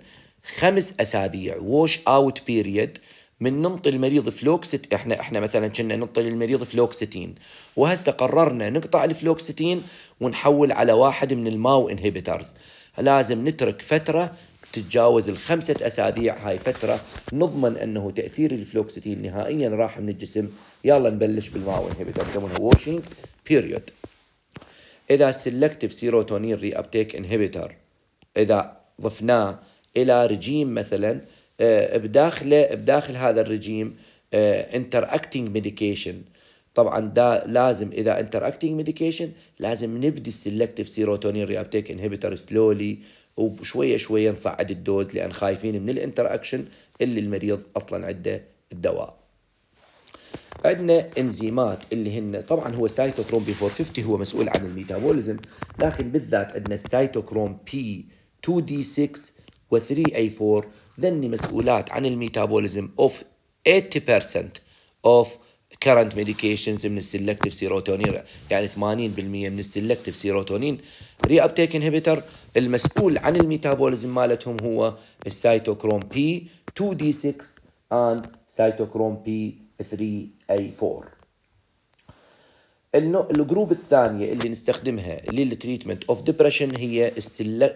S1: خمس اسابيع ووش اوت بيريد من ننطي المريض فلوكسيت احنا احنا مثلا كنا ننطي للمريض فلوكسيتين وهسه قررنا نقطع الفلوكسيتين ونحول على واحد من الماو انهبيترز لازم نترك فتره تتجاوز الخمسة أسابيع هاي فترة نضمن أنه تأثير الفلوكسيتين نهائيا راح من الجسم يلا نبلش بالماء انهبيتر يسمونها واشينج بيريود إذا سلكتيف سيروتونين ري أبتيك انهبيتر إذا ضفناه إلى رجيم مثلا آه، بداخله بداخل هذا الرجيم انتر اكتنج ميديكيشن طبعا دا لازم اذا انتر اكتنج ميديكيشن لازم نبدي السلكتيف سيروتونين ريابتيك انهبيتر سلولي وشويه شويه نصعد الدوز لان خايفين من الانتر اكشن اللي المريض اصلا عنده الدواء عندنا انزيمات اللي هن طبعا هو سايتوكروم بي 450 هو مسؤول عن الميتابوليزم لكن بالذات عندنا السايتوكروم بي 2 دي 6 و 3 اي 4 ذني مسؤولات عن الميتابوليزم اوف 80% اوف كرنت ميديكيشنز من السلكتيف سيروتونين يعني 80% من السلكتيف سيروتونين ري ابتيك انهبيتر المسؤول عن الميتابوليزم مالتهم هو السيتوكروم بي 2 دي 6 اند سيتوكروم بي 3 اي 4 الجروب الثانية اللي نستخدمها للتريتمنت اوف ديبرشن هي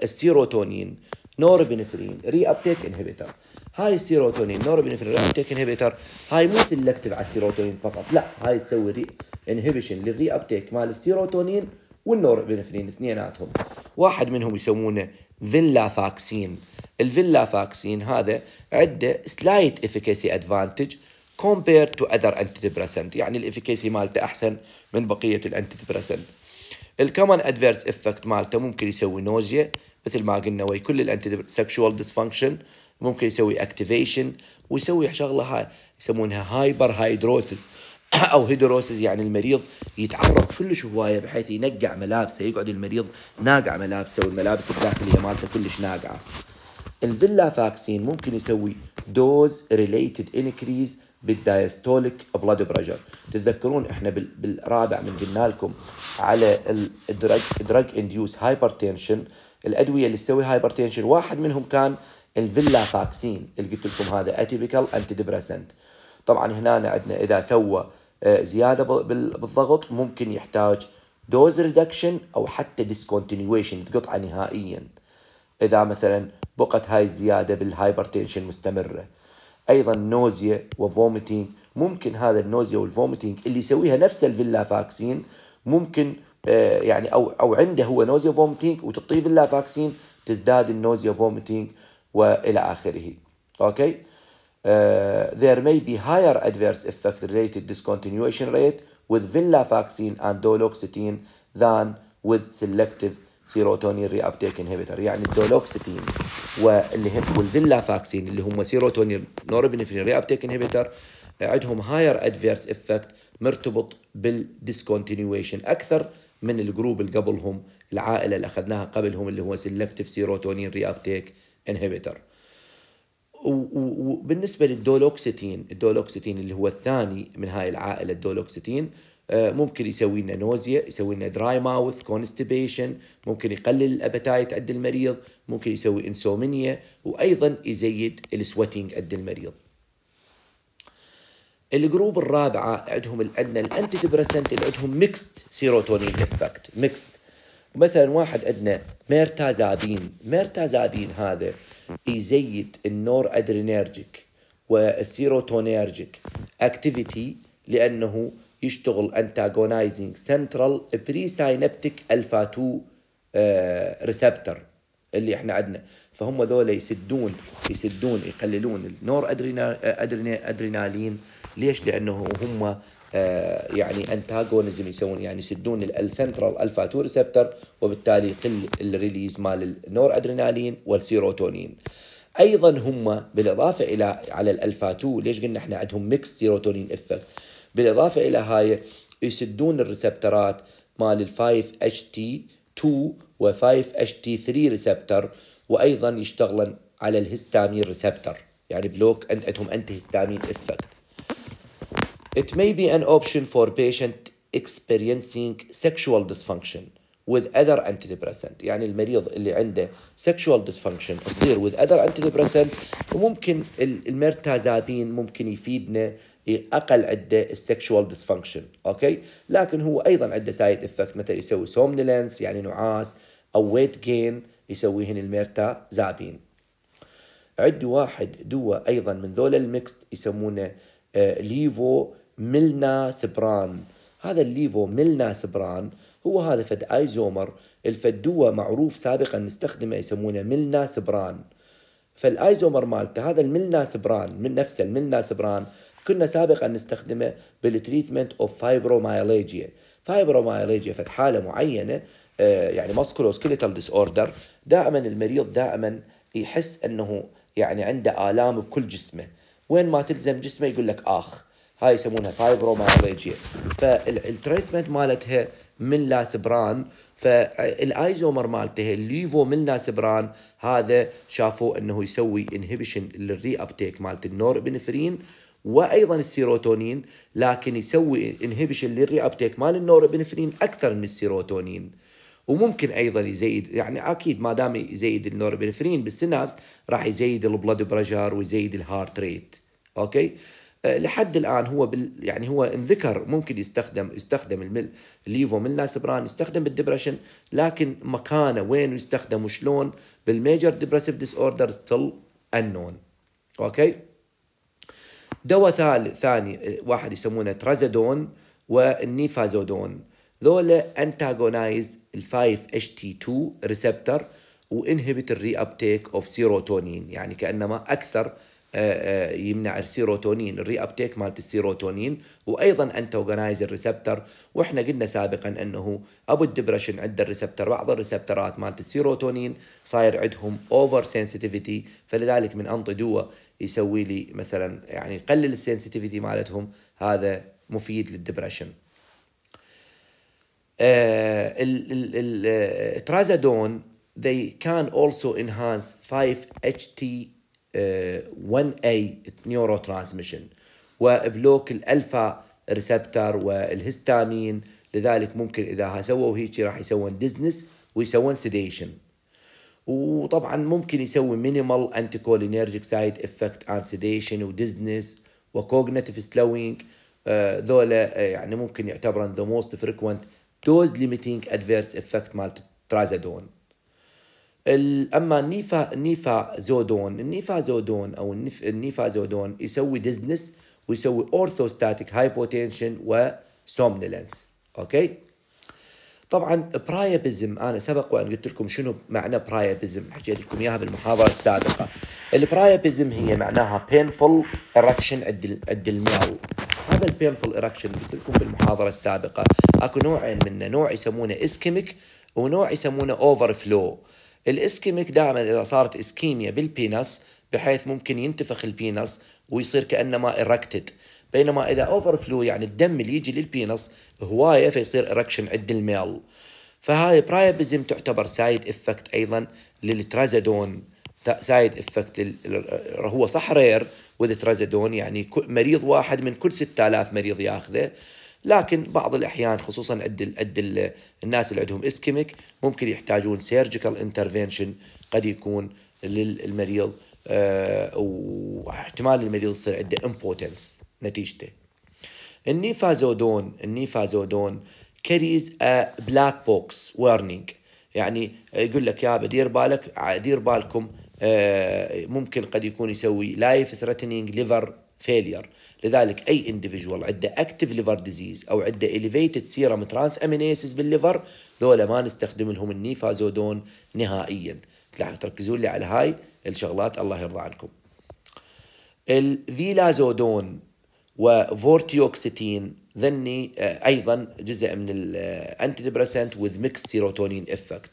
S1: السيروتونين نوربينفرين ري ابتيك انهبيتر هاي السيروتونين نوربينفرين ابتيك انهبيتر هاي مو سلكتف على السيروتونين فقط لا هاي تسوي ري انهبيشن للري ابتيك مال السيروتونين والنوربينفرين اثنيناتهم واحد منهم يسمونه فيلا فاكسين الفيلا فاكسين هذا عنده سلايت افكاسي ادفانتج كومبير تو اذر انتيديبرسنت يعني الافكاسي مالته احسن من بقيه الانتيديبرسنت الكومن ادفيرس افكت مالته ممكن يسوي نوزيا مثل ما قلنا وي كل الانتي سكشوال ديسفانكشن ممكن يسوي اكتيفيشن ويسوي شغله هاي يسمونها هايبر هايدروسس [coughs] او هيدروسيس يعني المريض يتعرق كلش هوايه بحيث ينقع ملابسه يقعد المريض ناقع ملابسه والملابس الداخليه مالته كلش ناقعه. الفيلا فاكسين ممكن يسوي دوز ريليتد انكريز بالدايستوليك بلاد بريشر تتذكرون احنا بالرابع من قلنا لكم على الدرج درج انديوس هايبرتنشن الادويه اللي تسوي هايبرتنشن واحد منهم كان الفيلا فاكسين اللي قلت لكم هذا اتيبيكال انتي ديبريسنت طبعا هنا عندنا اذا سوى آه، زياده بالضغط ممكن يحتاج دوز ريدكشن او حتى ديسكونتينيويشن تقطع نهائيا اذا مثلا بقت هاي الزياده بالهايبرتنشن مستمره ايضا نوزيا وفوميتينج ممكن هذا النوزيا والفوميتينج اللي يسويها نفس الفيلا فاكسين ممكن آه، يعني او او عنده هو نوزيا فوميتينج وتعطيه فيلا فاكسين تزداد النوزيا فوميتينج وإلى آخره. اوكي Uh, there may be higher adverse effect related discontinuation rate with venlafaxine and doloxetine than with selective serotonin reuptake inhibitor يعني الدولوكسيتين واللي هم والفيلافاكسين اللي هم سيروتونين نوربينفرين ريابتيك ابتيك انهبيتر عندهم هاير ادفيرس افكت مرتبط بالديسكونتينيويشن اكثر من الجروب اللي قبلهم العائله اللي اخذناها قبلهم اللي هو سيلكتيف سيروتونين ري انهبيتر وبالنسبه للدولوكسيتين الدولوكسيتين اللي هو الثاني من هاي العائله الدولوكسيتين آه، ممكن يسوي لنا نوزيا يسوي لنا دراي ماوث كونستيبيشن ممكن يقلل الابتايت عند المريض ممكن يسوي انسومنيا وايضا يزيد السويتنج عند المريض الجروب الرابعه عندهم عندنا الانتي ديبرسنت اللي عندهم ميكست سيروتونين افكت ميكست مثلا واحد عندنا ميرتازابين ميرتازابين هذا يزيد النور ادرينيرجيك والسيروتونيرجيك اكتيفيتي لانه يشتغل انتاجونايزنج سنترال بري ساينبتيك الفا 2 ريسبتر اللي احنا عندنا فهم ذولا يسدون يسدون يقللون النور آه، ادرينالين ليش؟ لانه هم آه، يعني انتاجونزم يسوون يعني يسدون السنترال الفا 2 ريسبتر وبالتالي يقل الريليز مال النور ادرينالين والسيروتونين ايضا هم بالاضافه الى على الالفا 2 ليش قلنا احنا عندهم ميكس سيروتونين افكت بالاضافه الى هاي يسدون الريسبترات مال ال 5 اتش تي 2 و 5 اتش تي 3 ريسبتر وايضا يشتغلن على الهستامين ريسبتر يعني بلوك عندهم انتي هستامين افكت It may be an option for patient experiencing sexual dysfunction with other antidepressant يعني المريض اللي عنده sexual dysfunction تصير with other antidepressant وممكن المرتازابين ممكن يفيدنا اقل عنده السكشوال ديسفانكشن اوكي لكن هو ايضا عنده سايد افكت مثلا يسوي سومنلنس يعني نعاس او ويت جين يسويهن المرتازابين عندي واحد دواء ايضا من ذول الميكست يسمونه ليفو آه، ملنا سبران هذا الليفو ملنا سبران هو هذا فد ايزومر الفدوه معروف سابقا نستخدمه يسمونه ملنا سبران فالايزومر مالته هذا الملنا سبران من نفسه الملنا سبران كنا سابقا نستخدمه بالتريتمنت اوف فايبروميالجيا فايبروميالجيا فد حاله معينه آه، يعني ماسكولوسكيليتال ديس اوردر دائما المريض دائما يحس انه يعني عنده الام بكل جسمه وين ما تلزم جسمه يقول لك اخ هاي يسمونها فايبروميالجيا فالتريتمنت مالتها من لاسبران فالايزومر مالته الليفو من لاسبران هذا شافوا انه يسوي انهبيشن للري ابتيك مالت النور بنفرين وايضا السيروتونين لكن يسوي انهبيشن للري ابتيك مال النور بنفرين اكثر من السيروتونين وممكن ايضا يزيد يعني اكيد ما دام يزيد النور بنفرين بالسينابس راح يزيد البلد بريشر ويزيد الهارت ريت اوكي آه، لحد الان هو بال يعني هو انذكر ممكن يستخدم يستخدم المل ليفو من لاسبران يستخدم بالدبرشن لكن مكانه وين يستخدم وشلون بالميجر ديبرسيف ديس اوردر ستيل انون اوكي دواء ثالث ثاني آه، واحد يسمونه ترازدون والنيفازودون ذولا انتاغونايز ال 5 اتش تي 2 ريسبتر وانهبت الري ابتيك اوف سيروتونين يعني كانما اكثر آه، آه، يمنع السيروتونين الري ابتيك مالت السيروتونين وايضا انتوجنايز الريسبتر واحنا قلنا سابقا انه ابو الدبرشن عند الريسبتر بعض الريسبترات مالت السيروتونين صاير عندهم اوفر سنسيتيفيتي فلذلك من انطي دواء يسوي لي مثلا يعني يقلل السنسيتيفيتي مالتهم هذا مفيد للدبرشن آه، الترازادون they can also enhance 5-HT 1A نيورو ترانسميشن وبلوك الالفا ريسبتر والهستامين لذلك ممكن اذا سووا هيك راح يسوون ديزنس ويسوون سيديشن وطبعا ممكن يسوي مينيمال انتي سايد افكت اند سيديشن وديزنس وكوجنيتيف سلوينج ذولا آه، يعني ممكن يعتبرن ذا موست فريكوينت دوز ليميتينج ادفيرس افكت مالت ترازادون اما النيفا نيفازودون النيفازودون او النيف النيفازودون يسوي دزنس ويسوي اورثوستاتيك هايبوتنشن وسومنلنس اوكي طبعا برايبزم انا سبق وان قلت لكم شنو معنى برايبزم حكيت لكم اياها بالمحاضره السابقه البرايبزم هي معناها painful erection عند الماو هذا البينفول إركشن قلت لكم بالمحاضره السابقه اكو نوعين منه نوع يسمونه اسكيميك ونوع يسمونه اوفر فلو الاسكيميك دائما اذا صارت اسكيميا بالبينس بحيث ممكن ينتفخ البينس ويصير كانما اركتد بينما اذا اوفر فلو يعني الدم اللي يجي للبينس هوايه فيصير اركشن عند الميل فهاي برايبزم تعتبر سايد افكت ايضا للترازادون سايد افكت لل... هو صح رير وذ ترازادون يعني مريض واحد من كل 6000 مريض ياخذه لكن بعض الاحيان خصوصا عند عند الناس اللي عندهم اسكيميك ممكن يحتاجون سيرجيكال انترفنشن قد يكون للمريض آه، واحتمال المريض يصير عنده امبوتنس نتيجته النيفازودون النيفازودون كاريز بلاك بوكس وارنينج يعني يقول لك يا دير بالك دير بالكم آه، ممكن قد يكون يسوي لايف ثريتنينج ليفر فيلير لذلك اي اندفجوال عنده اكتف ليفر ديزيز او عنده اليفيتد سيرم ترانس امينيسز بالليفر ذولا ما نستخدم لهم النيفازودون نهائيا تلاحظوا تركزوا لي على هاي الشغلات الله يرضى عنكم الفيلازودون وفورتيوكسيتين ذني آه، ايضا جزء من الانتي ديبريسنت وذ ميكس سيروتونين افكت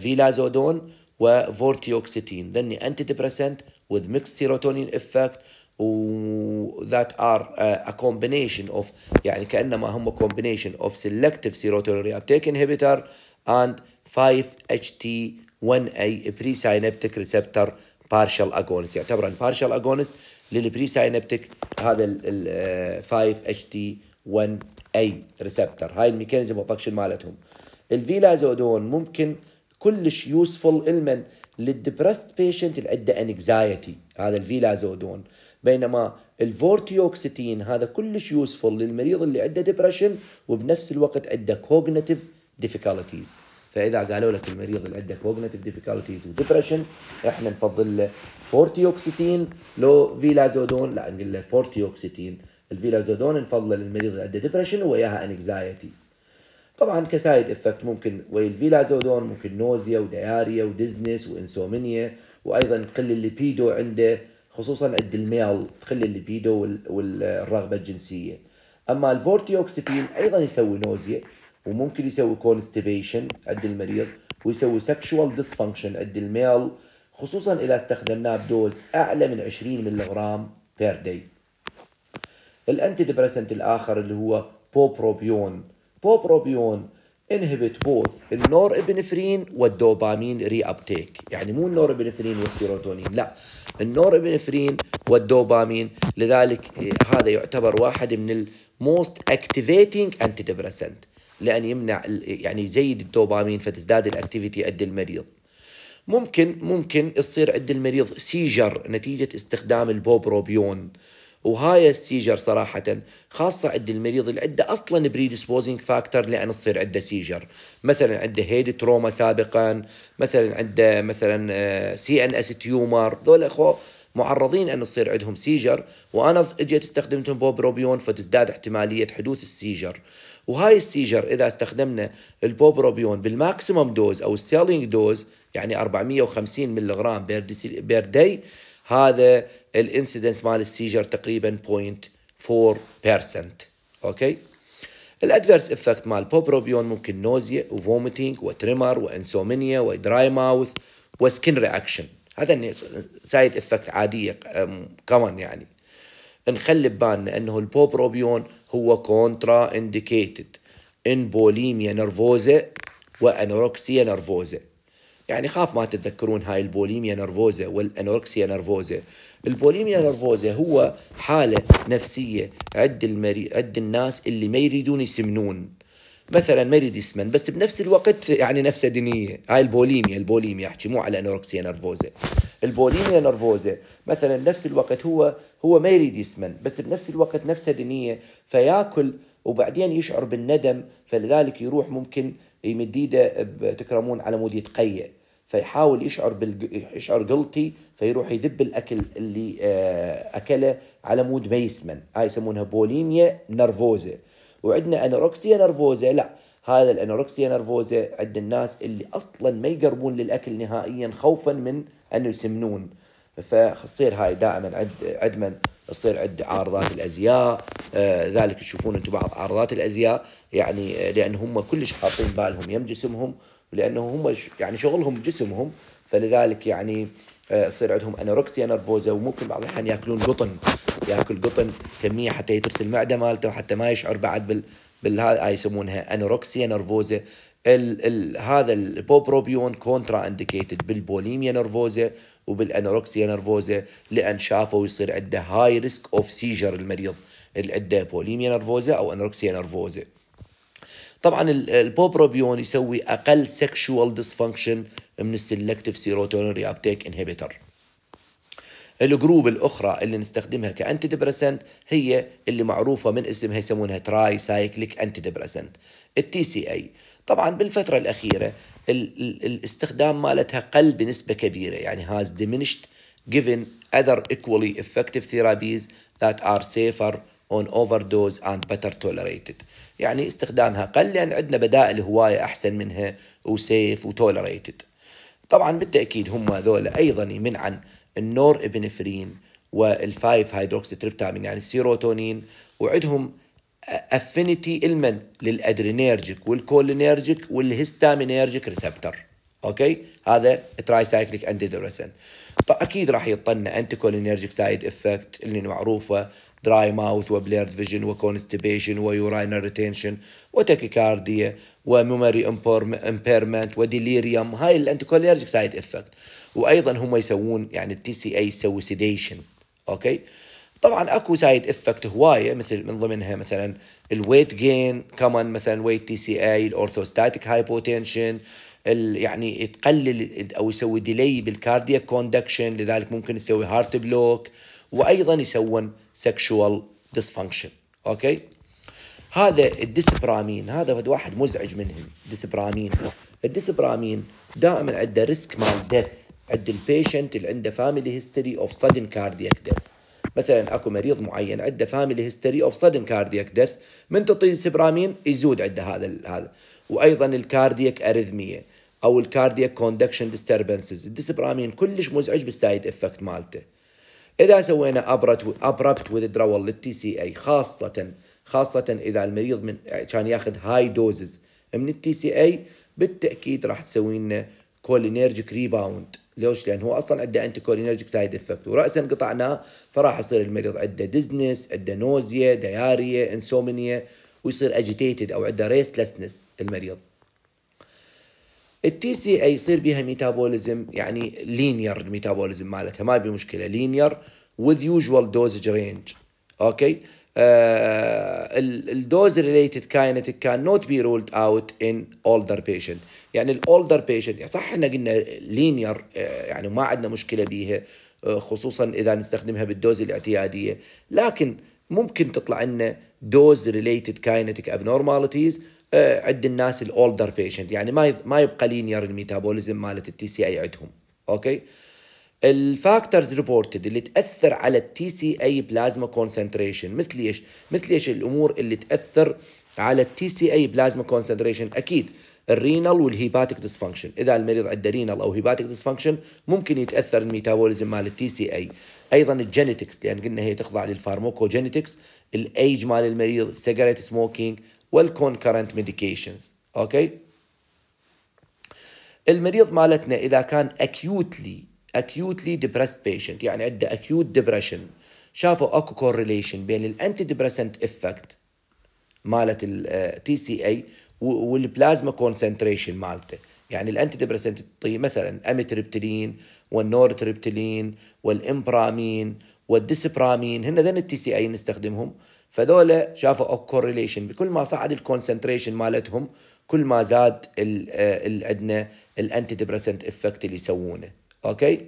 S1: فيلازودون وفورتيوكسيتين ذني انتي ديبريسنت وذ ميكس سيروتونين افكت و ذات ار ا كومبينيشن اوف يعني كانما هم كومبينيشن اوف selective serotonin reuptake انهبيتر اند 5 اتش تي 1 اي بري سينابتيك ريسبتر بارشال اجونست يعتبر اجونست للبري سينابتيك هذا ال 5 اتش تي 1 اي ريسبتر هاي الميكانيزم اوف اكشن مالتهم الفيلازودون ممكن كلش يوسفول المن للدبرست بيشنت اللي عنده انكزايتي هذا الفيلازودون بينما الفورتيوكسيتين هذا كلش يوسفول للمريض اللي عنده ديبرشن وبنفس الوقت عنده كوجنيتيف ديفيكالتيز فاذا قالوا لك المريض اللي عنده كوجنيتيف ديفيكالتيز وديبرشن احنا نفضل له فورتيوكسيتين لو فيلازودون لا نقول له فورتيوكسيتين الفيلازودون نفضله للمريض اللي عنده ديبرشن وياها انكزايتي طبعا كسايد افكت ممكن ويا الفيلازودون ممكن نوزيا ودياريا وديزنس وانسومنيا وايضا قل الليبيدو عنده خصوصا عند الميل تخلي الليبيدو والرغبه الجنسيه اما الفورتيوكسيبين ايضا يسوي نوزيا وممكن يسوي كونستيبيشن عند المريض ويسوي سكشوال ديسفانكشن عند الميل خصوصا اذا استخدمناه بدوز اعلى من 20 ملغرام بير داي الانتي ديبريسنت الاخر اللي هو بوبروبيون بوبروبيون انهبت بوث النور ابنفرين والدوبامين ري ابتيك يعني مو النور ابنفرين والسيروتونين لا النور ابنفرين والدوبامين لذلك هذا يعتبر واحد من الموست اكتيفيتنج انتي ديبرسنت لان يمنع يعني يزيد الدوبامين فتزداد الاكتيفيتي عند المريض ممكن ممكن تصير عند المريض سيجر نتيجه استخدام البوبروبيون وهاي السيجر صراحة خاصة عند المريض اللي عنده أصلا بريدسبوزنج فاكتور لأن تصير عنده سيجر مثلا عنده هيد تروما سابقا مثلا عنده مثلا سي ان اس تيومر ذول أخو معرضين أن تصير عندهم سيجر وأنا اجيت استخدمتهم بوبروبيون فتزداد احتمالية حدوث السيجر وهاي السيجر إذا استخدمنا البوبروبيون بالماكسيموم دوز أو السيلينج دوز يعني 450 ملغرام بير, بير دي هذا الانسيدنس مال السيجر تقريبا 0.4% اوكي الادفيرس افكت مال بوبروبيون ممكن نوزيا وفوميتنج وتريمر وانسومنيا ودراي ماوث وسكن رياكشن هذا سايد افكت عاديه كمان يعني نخلي ببالنا انه البوبروبيون هو كونترا انديكيتد ان بوليميا نرفوزا وانوركسيا نرفوزا يعني خاف ما تتذكرون هاي البوليميا نرفوزا والانوركسيا نرفوزا البوليميا نرفوزا هو حالة نفسية عند المري... عند الناس اللي ما يريدون يسمنون مثلا ما يريد يسمن بس بنفس الوقت يعني نفسه دينية هاي البوليميا البوليميا احكي مو على انوركسيا نرفوزا البوليميا نرفوزا مثلا بنفس الوقت هو هو ما يريد يسمن بس بنفس الوقت نفسه دينية فياكل وبعدين يشعر بالندم فلذلك يروح ممكن يمد ايده تكرمون على مود يتقيأ فيحاول يشعر بالج... يشعر قلتي فيروح يذب الاكل اللي آه، اكله على مود ما يسمن هاي يسمونها بوليميا نرفوزا وعندنا انوركسيا نرفوزا لا هذا الانوركسيا نرفوزا عند الناس اللي اصلا ما يقربون للاكل نهائيا خوفا من انه يسمنون فتصير هاي دائما عند عد من تصير عند عارضات الازياء آه ذلك تشوفون انتم بعض عارضات الازياء يعني آه، لان هم كلش حاطين بالهم يم جسمهم لانه هم يعني شغلهم جسمهم فلذلك يعني آه، يصير عندهم انوركسيا نرفوزا وممكن بعض الاحيان ياكلون قطن ياكل قطن كميه حتى يترس المعده مالته وحتى ما يشعر بعد بال هاي يسمونها انوركسيا نرفوزا ال ال هذا البوبروبيون كونترا انديكيتد بالبوليميا نرفوزا وبالانوركسيا نرفوزا لان شافوا يصير عنده هاي ريسك اوف سيجر المريض اللي عنده بوليميا نرفوزا او انوركسيا نرفوزا طبعا البوبروبيون يسوي اقل سكشوال ديسفانكشن من السلكتيف سيروتونين ريابتيك انهبيتر الجروب الاخرى اللي نستخدمها كانتي ديبرسنت هي اللي معروفه من اسمها يسمونها تراي سايكليك انتي ديبرسنت التي سي اي طبعا بالفتره الاخيره ال ال الاستخدام مالتها قل بنسبه كبيره يعني هاز diminished given other equally effective therapies that are safer on overdose and better tolerated يعني استخدامها قل لان عندنا بدائل هوايه احسن منها وسيف وتولريتد طبعا بالتاكيد هم هذول ايضا يمنعن النور ابنفرين والفايف هيدروكسي تريبتامين يعني السيروتونين وعندهم افينيتي المن للادرينيرجيك والكولينيرجيك والهيستامينيرجيك ريسبتر اوكي هذا تراي سايكليك انتي طيب اكيد راح يطلنا انتي كولينيرجيك سايد افكت اللي معروفه دراي ماوث وبليرد فيجن وكونستيبيشن ويوراينا ريتينشن وتكيكارديا وميموري امبيرمنت وديليريوم هاي الانتيكوليرجيك سايد افكت وايضا هم يسوون يعني التي سي اي يسوي سيديشن اوكي طبعا اكو سايد افكت هوايه مثل من ضمنها مثلا الويت جين كمان مثلا ويت تي سي اي الاورثوستاتيك هايبوتنشن يعني تقلل او يسوي ديلي بالكاردياك كوندكشن لذلك ممكن يسوي هارت بلوك وايضا يسوون سكشوال ديسفانكشن اوكي هذا الديسبرامين هذا واحد مزعج منهم ديسبرامين الديسبرامين دائما عنده ريسك مال ديث عند البيشنت اللي عنده فاميلي هيستوري اوف سادن كاردياك ديث مثلا اكو مريض معين عنده فاميلي هيستوري اوف سادن كاردياك ديث من تعطيه سبرامين يزود عنده هذا هذا وايضا الكاردياك اريثميه او الكاردياك كوندكشن ديستربنسز الديسبرامين كلش مزعج بالسايد افكت مالته إذا سوينا أبربت وذدرول للتي سي أي خاصة خاصة إذا المريض من كان ياخذ هاي دوزز من التي سي أي بالتأكيد راح تسوي لنا كولينيرجيك ريباوند ليش؟ لأن هو أصلا عنده أنتي كولينرجيك سايد إفكت ورأسا قطعناه فراح يصير المريض عنده ديزنس، عنده نوزيا، دياريا، انسومنيا ويصير اجيتيتد أو عنده ريستلسنس المريض. التي سي اي يصير بيها ميتابوليزم يعني لينير الميتابوليزم مالتها ما بي مشكله لينير وذ يوجوال دوزج رينج اوكي آه، الدوز ريليتد كاينتيك كان نوت بي رولد اوت ان اولدر بيشنت يعني الاولدر بيشنت يعني صح احنا قلنا لينير آه، يعني ما عندنا مشكله بيها آه، خصوصا اذا نستخدمها بالدوز الاعتياديه لكن ممكن تطلع لنا دوز ريليتد كاينتيك ابنورماليتيز آه، عند الناس الاولدر بيشنت يعني ما ما يبقى لينير الميتابوليزم مالت التي سي اي عندهم اوكي الفاكتورز ريبورتد اللي تاثر على التي سي اي بلازما كونسنتريشن مثل ايش مثل ايش الامور اللي تاثر على التي سي اي بلازما كونسنتريشن اكيد الرينال والهيباتيك ديسفانكشن اذا المريض عنده رينال او هيباتيك ديسفانكشن ممكن يتاثر الميتابوليزم مال التي سي اي ايضا الجينيتكس لان قلنا هي تخضع جينيتكس الايج مال المريض سيجاريت سموكينج والكونكرنت ميديكيشنز اوكي المريض مالتنا اذا كان اكيوتلي اكيوتلي ديبرست بيشنت يعني عنده اكيوت ديبرشن شافوا اكو كورليشن بين الانتي ديبرسنت افكت مالت التي سي اي والبلازما كونسنتريشن مالته يعني الانتي ديبرسنت تعطي مثلا امتريبتلين والنورتريبتلين والامبرامين والديسبرامين هن ذن التي سي اي نستخدمهم فدول شافوا كورليشن بكل ما صعد الكونسنتريشن مالتهم كل ما زاد آه، عندنا الانتي ديبرسنت افكت اللي يسوونه اوكي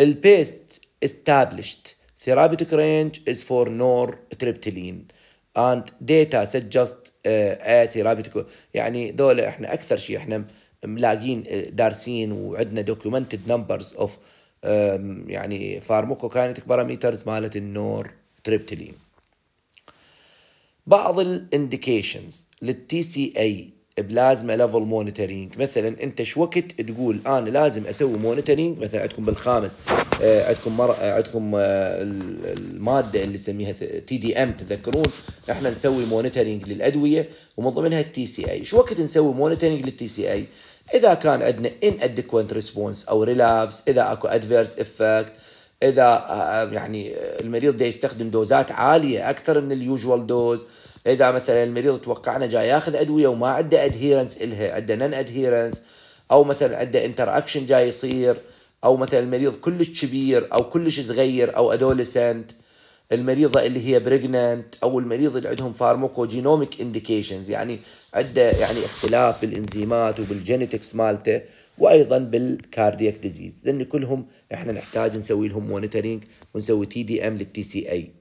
S1: البيست استابلشت therapeutic رينج از فور نور and data suggest uh, therapeutic يعني دول احنا اكثر شيء احنا ملاقين دارسين وعندنا دوكيومنتد نمبرز اوف يعني فارموكو كانت باراميترز مالت النور تريبتلين بعض الانديكيشنز للتي سي اي بلازما ليفل مونيتورينج مثلا انت شو وقت تقول انا لازم اسوي مونيتورينج مثلا عندكم بالخامس آه، عندكم مر... آه، عندكم آه، الماده اللي نسميها تي دي ام تذكرون احنا نسوي مونيتورينج للادويه ومن ضمنها التي سي اي شو وقت نسوي مونيتورينج للتي سي اي اذا كان عندنا ان ادكوينت ريسبونس او ريلابس اذا اكو ادفيرس افكت اذا يعني المريض ده يستخدم دوزات عاليه اكثر من اليوجوال دوز اذا مثلا المريض توقعنا جاي ياخذ ادويه وما عنده ادهيرنس الها عنده نن ادهيرنس او مثلا عنده انتر اكشن جاي يصير او مثلا المريض كلش كبير او كلش صغير او ادوليسنت المريضه اللي هي بريجننت او المريض اللي عندهم فارماكوجينوميك انديكيشنز يعني عنده يعني اختلاف بالانزيمات وبالجينيتكس مالته وايضا بالكاردياك ديزيز لان كلهم احنا نحتاج نسوي لهم مونيتورينج ونسوي تي دي ام للتي سي اي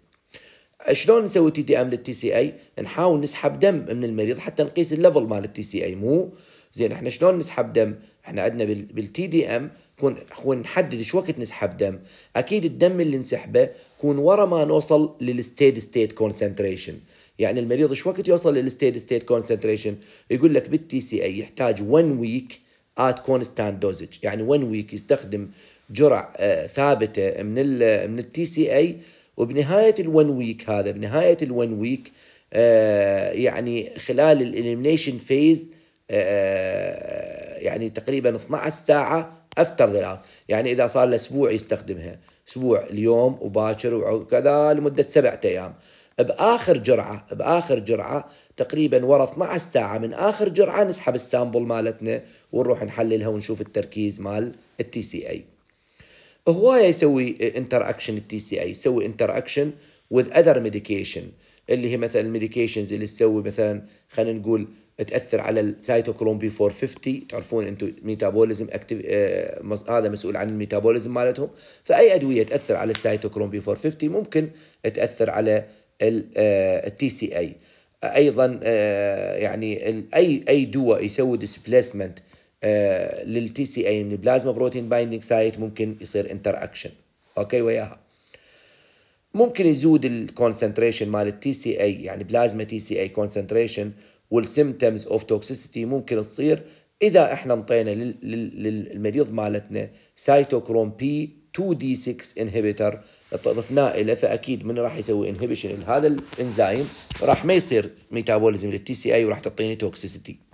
S1: شلون نسوي تي دي ام للتي سي اي؟ نحاول نسحب دم من المريض حتى نقيس الليفل مال التي سي اي مو زين احنا شلون نسحب دم؟ احنا عندنا بالتي دي ام نكون نحدد ايش وقت نسحب دم، اكيد الدم اللي نسحبه يكون ورا ما نوصل للستيد ستيت كونسنتريشن، يعني المريض ايش وقت يوصل للستيد ستيت كونسنتريشن؟ يقول لك بالتي سي اي يحتاج 1 ويك ات كونستانت دوزج، يعني 1 ويك يستخدم جرعه آه، ثابته من من التي سي اي وبنهايه الون ويك هذا بنهايه الون ويك آه، يعني خلال الإليمنيشن آه، فيز آه، يعني تقريبا 12 ساعه افتر ذا يعني اذا صار له اسبوع يستخدمها اسبوع اليوم وباكر وكذا لمده سبعة ايام باخر جرعه باخر جرعه تقريبا ورا 12 ساعه من اخر جرعه نسحب السامبل مالتنا ونروح نحللها ونشوف التركيز مال التي سي اي هوايه يسوي انتر اكشن التي سي اي يسوي انتر اكشن وذ اذر ميديكيشن اللي هي مثلا الميديكيشنز اللي تسوي مثلا خلينا نقول تاثر على السيتوكروم بي 450 تعرفون انتم ميتابوليزم اكتيف آه هذا مسؤول عن الميتابوليزم مالتهم فاي ادويه تاثر على السيتوكروم بي 450 ممكن تاثر على التي سي اي ايضا آه يعني اي اي دواء يسوي ديسبليسمنت للتي سي اي من البلازما بروتين بايندينج سايت ممكن يصير انتر اكشن اوكي وياها ممكن يزود الكونسنتريشن مال التي سي اي يعني بلازما تي سي اي كونسنتريشن والسيمتمز اوف توكسيسيتي ممكن تصير اذا احنا انطينا للمريض مالتنا سايتوكروم بي 2 دي 6 انهبيتر ضفناه له فاكيد من راح يسوي انهبيشن لهذا الانزيم راح ما يصير ميتابوليزم للتي سي اي وراح تعطيني توكسيسيتي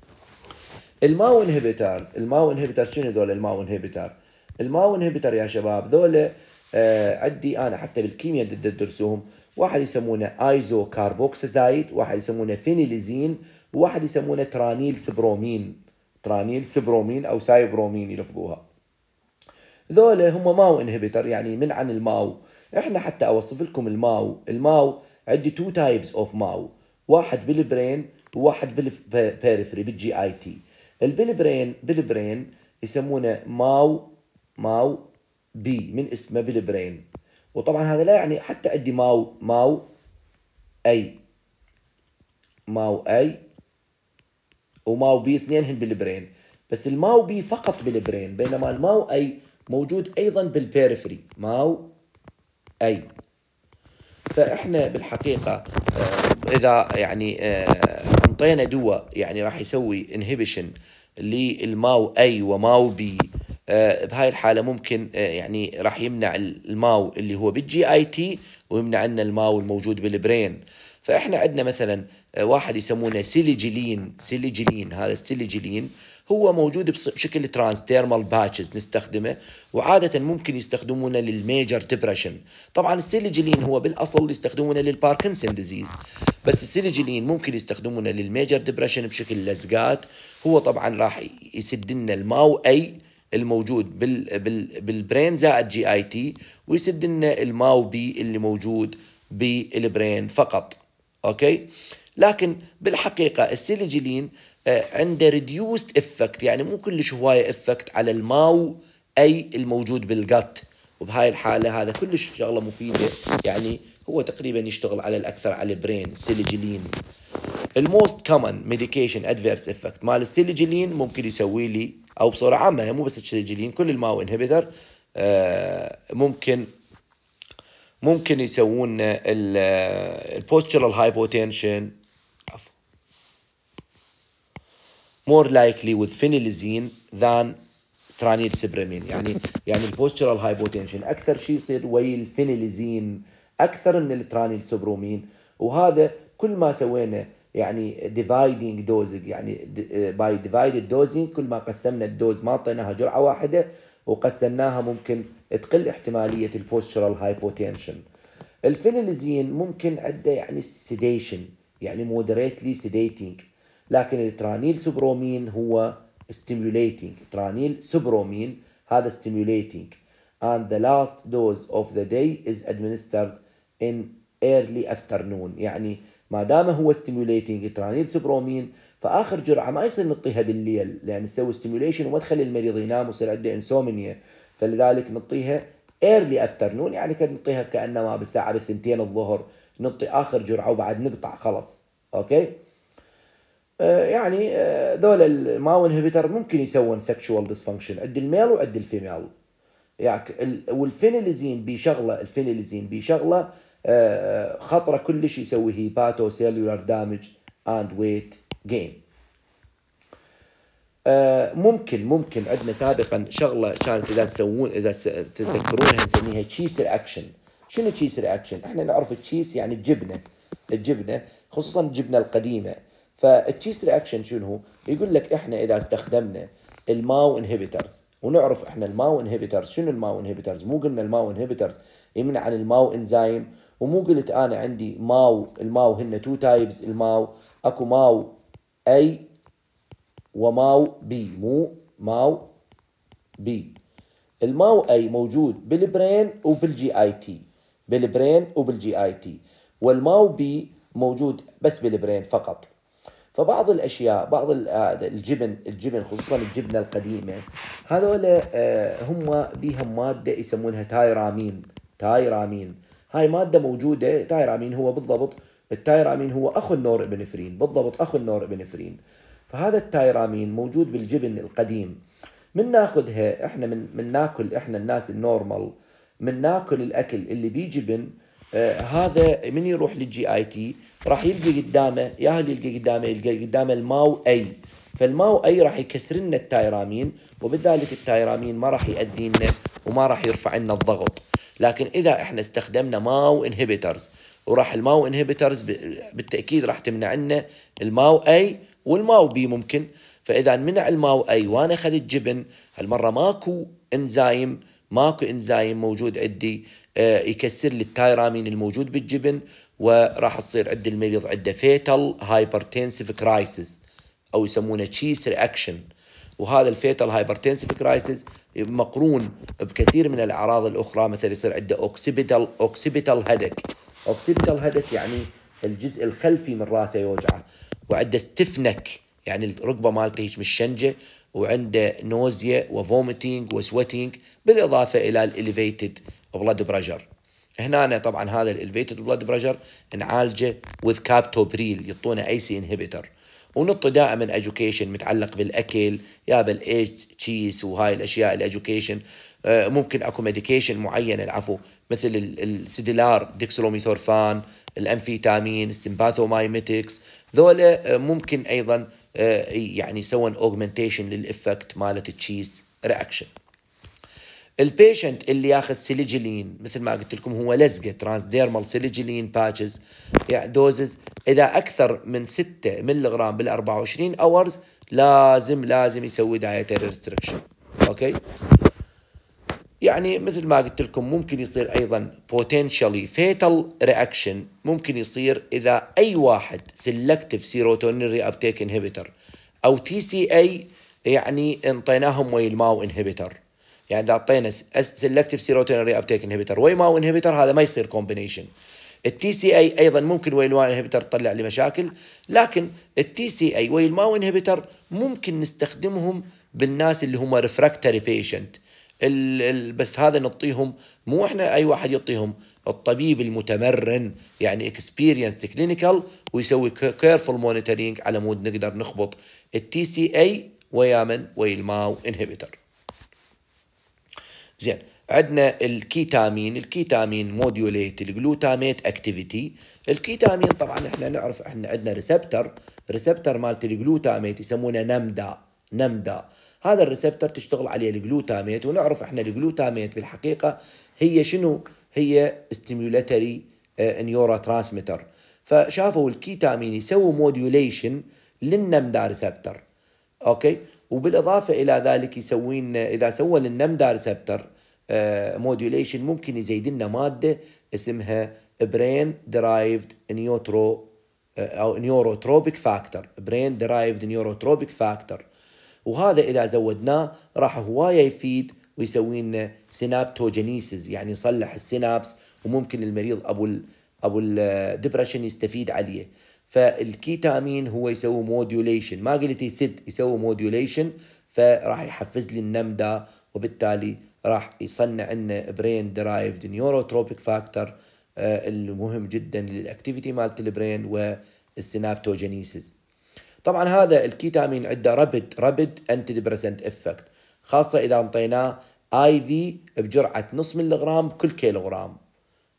S1: الماو انهبيترز الماو انهبيترز شنو هذول الماو انهبيتر الماو انهبيتر يا شباب ذول آه، عندي انا حتى بالكيمياء تدرسوهم واحد يسمونه ايزو كاربوكسازايد واحد يسمونه فينيليزين وواحد يسمونه ترانيل سبرومين ترانيل سبرومين او سايبرومين يلفظوها ذول هم ماو انهبيتر يعني من عن الماو احنا حتى اوصف لكم الماو الماو عندي تو تايبس اوف ماو واحد بالبرين وواحد بالبيريفري بالجي اي تي البلبرين بلبرين يسمونه ماو ماو بي من اسمه بلبرين وطبعا هذا لا يعني حتى ادي ماو ماو اي ماو اي وماو بي اثنينهم بالبرين بس الماو بي فقط بالبرين بينما الماو اي موجود ايضا بالبيرفري ماو اي فاحنا بالحقيقه آه، اذا يعني آه، انطينا دواء يعني راح يسوي انهبيشن للماو اي وماو بي آه بهاي الحاله ممكن آه يعني راح يمنع الماو اللي هو بالجي اي تي ويمنع لنا الماو الموجود بالبرين فاحنا عندنا مثلا آه واحد يسمونه سيليجيلين سيليجيلين هذا السيليجيلين هو موجود بشكل ديرمال باتشز نستخدمه وعادة ممكن يستخدمونه للميجر ديبرشن طبعا السيليجلين هو بالأصل يستخدمونه للباركنسون ديزيز بس السيليجلين ممكن يستخدمونه للميجر ديبرشن بشكل لزقات هو طبعا راح يسد لنا الماو اي الموجود بال بال بالبرين زائد جي اي تي ويسد لنا الماو بي اللي موجود بالبرين فقط اوكي لكن بالحقيقه السيليجلين عنده ريديوست افكت يعني مو كلش هوايه افكت على الماو اي الموجود بالجت وبهاي الحاله هذا كلش شغله مفيده يعني هو تقريبا يشتغل على الاكثر على البرين سيلجلين الموست كومن ميديكيشن ادفيرس افكت مال السيليجلين ممكن يسوي لي او بصوره عامه مو بس السيليجلين كل الماو انهبيتر ممكن ممكن يسوون البوستشرال هايبوتنشن آه، more likely with phenylazine than ترانيل سبرامين يعني يعني البوستشرال هايبوتنشن اكثر شيء يصير ويا الفينيليزين اكثر من الترانيل سبرومين وهذا كل ما سوينا يعني ديفايدنج دوز يعني باي ديفايدد دوزين كل ما قسمنا الدوز ما اعطيناها جرعه واحده وقسمناها ممكن تقل احتماليه البوستشرال هايبوتنشن الفينيليزين ممكن عنده يعني سيديشن يعني مودريتلي سيديتنج لكن الترانيل سوبرومين هو stimulating ترانيل سوبرومين هذا stimulating and the last dose of the day is administered in early afternoon يعني ما دام هو stimulating ترانيل سوبرومين فاخر جرعه ما يصير نعطيها بالليل لان تسوي stimulation وما تخلي المريض ينام ويصير عنده انسومنيا فلذلك نعطيها ايرلي افترنون يعني كان نعطيها كانما بالساعه بالثنتين الظهر نعطي اخر جرعه وبعد نقطع خلص اوكي آه، يعني آه، دول الماو انهبيتر ممكن يسوون سكشوال ديسفانكشن عند الميل وعند الفيميل يعني والفينيليزين بشغله الفينيليزين بشغله آه، خطره كلش يسوي هيباتو سيلولار دامج اند ويت جين ممكن ممكن عندنا سابقا شغله كانت اذا تسوون اذا تتذكرونها نسميها تشيس رياكشن شنو تشيس رياكشن احنا نعرف التشيس يعني الجبنه الجبنه خصوصا الجبنه القديمه فالتشيس رياكشن شنو هو؟ يقول لك احنا اذا استخدمنا الماو انهبيترز ونعرف احنا الماو انهبيترز شنو الماو انهبيترز مو قلنا الماو انهبيترز يمنع عن الماو انزايم ومو قلت انا عندي ماو الماو هن تو تايبس الماو اكو ماو اي وماو بي مو ماو بي الماو اي موجود بالبرين وبالجي اي تي بالبرين وبالجي اي تي والماو بي موجود بس بالبرين فقط فبعض الاشياء بعض آه، الجبن الجبن خصوصا الجبنه القديمه هذول آه، هم بهم ماده يسمونها تايرامين تايرامين هاي ماده موجوده تايرامين هو بالضبط التايرامين هو اخو النور ابنفرين بالضبط اخو النور ابنفرين فهذا التايرامين موجود بالجبن القديم من ناخذها احنا من من ناكل احنا الناس النورمال من ناكل الاكل اللي بيه جبن آه هذا من يروح للجي اي تي راح يلقي قدامه يا هل يلقي قدامه يلقي قدامه الماو اي فالماو اي راح يكسر لنا التايرامين وبذلك التايرامين ما راح يؤدي لنا وما راح يرفع لنا الضغط لكن اذا احنا استخدمنا ماو انهبيترز وراح الماو انهبيترز بالتاكيد راح تمنع لنا الماو اي والماو بي ممكن فاذا منع الماو اي وانا اخذت جبن هالمره ماكو انزايم ماكو انزايم موجود عندي آه، يكسر لي التايرامين الموجود بالجبن وراح تصير عند المريض عنده فيتال هايبرتنسيف كرايسيس او يسمونه تشيس رياكشن وهذا الفيتال هايبرتنسيف كرايسيس مقرون بكثير من الاعراض الاخرى مثل يصير عنده اوكسيبيتال اوكسيبيتال هيدك اوكسيبيتال هيدك يعني الجزء الخلفي من راسه يوجعه وعنده ستفنك يعني الركبه مالته هيك مشنجه وعنده نوزيا وفوميتينج وسويتينج بالاضافه الى الاليفيتد بلاد بريشر هنا أنا طبعا هذا الالفيتد بلاد بريشر نعالجه وذ كابتوبريل يعطونا اي سي انهبيتر ونط دائما اجوكيشن متعلق بالاكل يا بالايج تشيز وهاي الاشياء الاجوكيشن آه، ممكن اكو ميديكيشن معينه العفو مثل السيديلار ديكسلوميثورفان الانفيتامين السمباثومايميتكس ذولا آه، ممكن ايضا آه، يعني يسوون اوجمنتيشن للافكت مالت التشيز رياكشن البيشنت اللي ياخذ سيليجلين مثل ما قلت لكم هو لزقه ترانسديرمال سيليجلين باتشز يعني دوزز اذا اكثر من 6 ملغ بال 24 اورز لازم لازم يسوي دايتر ريستركشن اوكي يعني مثل ما قلت لكم ممكن يصير ايضا بوتنشالي فيتال رياكشن ممكن يصير اذا اي واحد سيلكتيف سيروتونين ري ابتيك انهبيتر او تي سي اي يعني انطيناهم ويل الماو انهبيتر يعني اذا اعطينا سيلكتيف سيروتونين ري ابتيك انهبيتر ماو انهبيتر هذا ما يصير كومبينيشن التي سي اي ايضا ممكن الماو انهبيتر تطلع لي مشاكل لكن التي سي اي الماو انهبيتر ممكن نستخدمهم بالناس اللي هم ريفراكتري بيشنت بس هذا نعطيهم مو احنا اي واحد يعطيهم الطبيب المتمرن يعني اكسبيرينس كلينيكال ويسوي كيرفول مونيتورينج على مود نقدر نخبط التي سي اي ويا من ويا الماو انهبيتر زين عندنا الكيتامين الكيتامين موديوليت الجلوتاميت اكتيفيتي الكيتامين طبعا احنا نعرف احنا عندنا ريسبتر ريسبتر مالت الجلوتاميت يسمونه نمدا نمدا هذا الريسبتر تشتغل عليه الجلوتاميت ونعرف احنا الجلوتاميت بالحقيقه هي شنو هي ستيمولاتري نيورا ترانسميتر فشافوا الكيتامين يسوي موديوليشن للنمدا ريسبتر اوكي وبالاضافه الى ذلك يسوي لنا اذا سوى للنمدا ريسبتر موديوليشن آه، ممكن يزيد لنا ماده اسمها برين درايفد نيوترو او نيوروتروبيك فاكتور برين درايفد نيوروتروبيك فاكتور وهذا اذا زودناه راح هوايه يفيد ويسوي لنا سينابتوجينيسيس يعني يصلح السينابس وممكن المريض ابو الـ ابو الدبرشن آه، يستفيد عليه فالكيتامين هو يسوي موديوليشن ما قلت يسد يسوي موديوليشن فراح يحفز لي النمدة وبالتالي راح يصنع لنا برين درايفد نيوروتروبيك فاكتور المهم جدا للاكتيفيتي مالت البرين والسينابتوجينيسيس طبعا هذا الكيتامين عنده رابد رابد انتي ديبريسنت افكت خاصه اذا انطيناه اي في بجرعه نص ملغرام كل كيلوغرام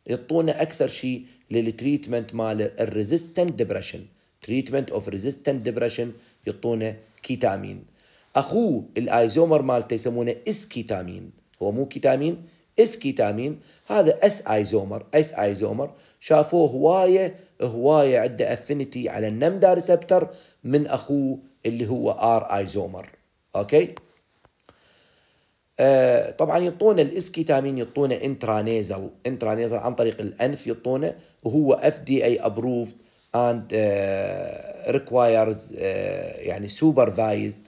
S1: يعطونا اكثر شيء للتريتمنت مال الريزيستنت ديبرشن تريتمنت اوف ريزيستنت ديبرشن يعطونه كيتامين اخوه الايزومر مالته يسمونه اس كيتامين هو مو كيتامين اس كيتامين هذا اس ايزومر اس ايزومر شافوه هوايه هوايه عنده افينيتي على النمدا ريسبتر من اخوه اللي هو ار ايزومر اوكي آه، طبعا يعطونا الاسكيتامين يعطونا انترانيزل انترانيزل عن طريق الانف يعطونه وهو اف دي اي ابروفد اند ريكوايرز يعني سوبرفايزد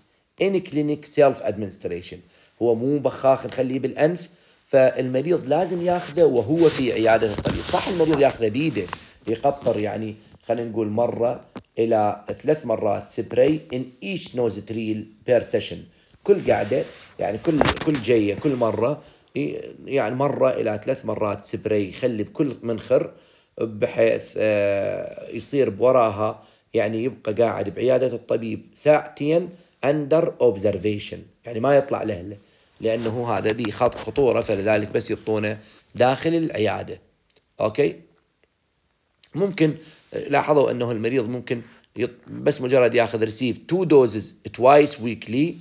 S1: ان كلينيك سيلف ادمنستريشن هو مو بخاخ نخليه بالانف فالمريض لازم ياخذه وهو في عياده الطبيب صح المريض ياخذه بيده يقطر يعني خلينا نقول مره الى ثلاث مرات سبراي ان ايش نوزتريل بير سيشن كل قاعده يعني كل كل جيه كل مره يعني مره الى ثلاث مرات سبراي يخلي بكل منخر بحيث آه، يصير بوراها يعني يبقى قاعد بعياده الطبيب ساعتين اندر اوبزرفيشن يعني ما يطلع له لانه هذا به خط خطوره فلذلك بس يعطونه داخل العياده اوكي ممكن لاحظوا انه المريض ممكن بس مجرد ياخذ ريسيف تو دوزز توايس ويكلي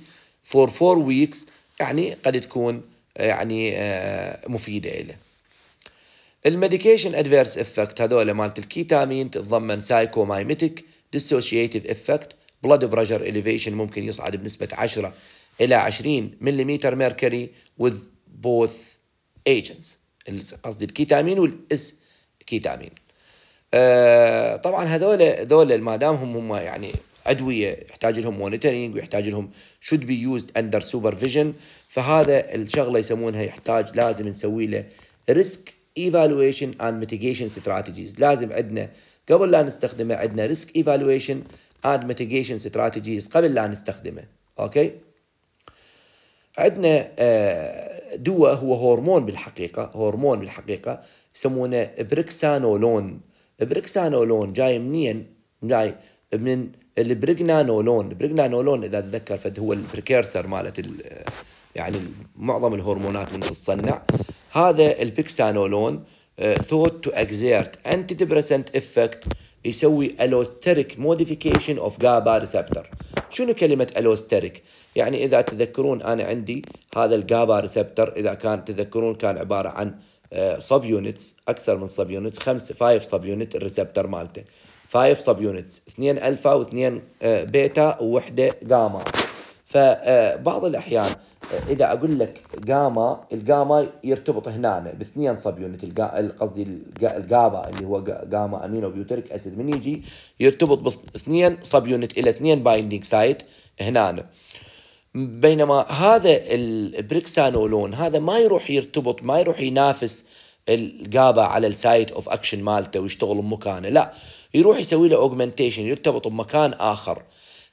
S1: فور فور ويكس يعني قد تكون آه، يعني آه، مفيده له الميديكيشن ادفيرس افكت هذول مالت الكيتامين تتضمن سايكومايمتك ديسوشيتيف افكت بلاد بريشر اليفيشن ممكن يصعد بنسبه 10 الى 20 ملم ميركوري وذ بوث ايجنتس قصدي الكيتامين والاس كيتامين آه طبعا هذول هذول ما دام هم هم يعني ادويه يحتاج لهم مونيتورينج ويحتاج لهم شود بي يوزد اندر سوبرفيجن فهذا الشغله يسمونها يحتاج لازم نسوي له ريسك ايفالويشن اند ميتيجيشن ستراتيجيز لازم عندنا قبل لا نستخدمه عندنا ريسك ايفالويشن اند ميتيجيشن ستراتيجيز قبل لا نستخدمه اوكي عندنا آه، دواء هو هرمون بالحقيقه هرمون بالحقيقه يسمونه بريكسانولون بريكسانولون جاي منين جاي من البريجنانولون البريجنانولون اذا تتذكر فد هو البريكيرسر مالت يعني معظم الهرمونات من تصنع هذا البيكسانولون ثوت تو اكزيرت انتي ديبرسنت افكت يسوي الوستريك موديفيكيشن اوف جابا ريسبتر شنو كلمه الوستريك يعني اذا تذكرون انا عندي هذا الجابا ريسبتر اذا كان تذكرون كان عباره عن سب آه، يونتس اكثر من سب يونت خمسه فايف سب يونت الريسبتر مالته 5 سب يونتس 2 الفا واثنين بيتا آه, ووحده جاما فبعض آه, الاحيان آه, اذا اقول لك جاما الجاما يرتبط هنا باثنين سب يونت قصدي الجابا اللي هو جاما امينو بيوتريك اسيد من يجي يرتبط باثنين سب يونت الى اثنين بايندينج سايت هنا بينما هذا البريكسانولون هذا ما يروح يرتبط ما يروح ينافس القابة على السايت اوف اكشن مالته ويشتغل بمكانه لا يروح يسوي له اوجمنتيشن يرتبط بمكان اخر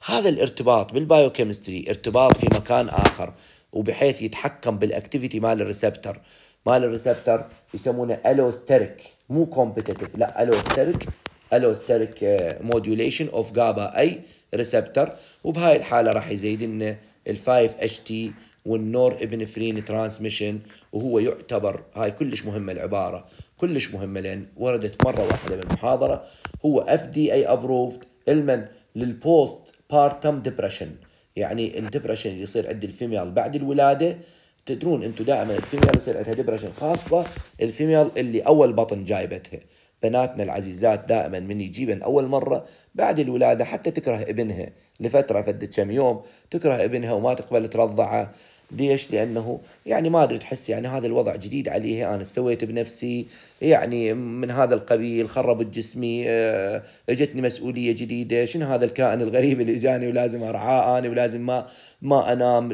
S1: هذا الارتباط بالبايو كيمستري ارتباط في مكان اخر وبحيث يتحكم بالاكتيفيتي مال الريسبتر مال الريسبتر يسمونه الوستيريك مو كومبتيتيف لا الوستيريك الوستيريك موديوليشن اوف جابا اي ريسبتر وبهاي الحاله راح يزيد لنا ال 5 اتش تي والنور ابن فرين ترانسميشن وهو يعتبر هاي كلش مهمة العبارة كلش مهمة لأن وردت مرة واحدة بالمحاضرة هو اف دي اي ابروفد المن للبوست بارتم ديبرشن يعني الدبرشن اللي يصير عند الفيميال بعد الولاده تدرون انتم دائما الفيميال يصير عندها ديبرشن خاصه الفيميال اللي اول بطن جايبتها بناتنا العزيزات دائما من يجيبن اول مره بعد الولاده حتى تكره ابنها لفتره فد كم يوم تكره ابنها وما تقبل ترضعه ليش؟ لانه يعني ما ادري تحس يعني هذا الوضع جديد عليه انا سويت بنفسي يعني من هذا القبيل خربت جسمي اجتني آه، مسؤوليه جديده شنو هذا الكائن الغريب اللي جاني ولازم ارعاه انا ولازم ما ما انام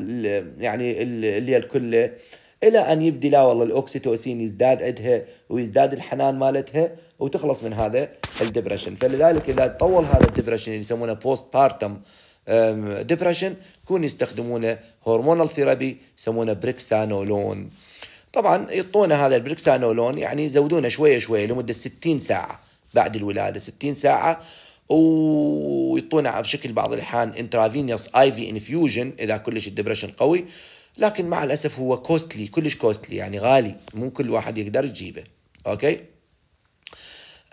S1: يعني الليل كله الى ان يبدي لا والله الاوكسيتوسين يزداد عندها ويزداد الحنان مالتها وتخلص من هذا الدبرشن فلذلك اذا طول هذا الدبرشن اللي يسمونه بوست بارتم ديبرشن يكون يستخدمونه هرمونال ثيرابي يسمونه بريكسانولون طبعا يعطونا هذا البريكسانولون يعني يزودونه شويه شويه لمده 60 ساعه بعد الولاده 60 ساعه ويعطونا بشكل بعض الاحيان انترافينيوس اي في انفيوجن اذا كلش الدبرشن قوي لكن مع الاسف هو كوستلي كلش كوستلي يعني غالي مو كل واحد يقدر يجيبه اوكي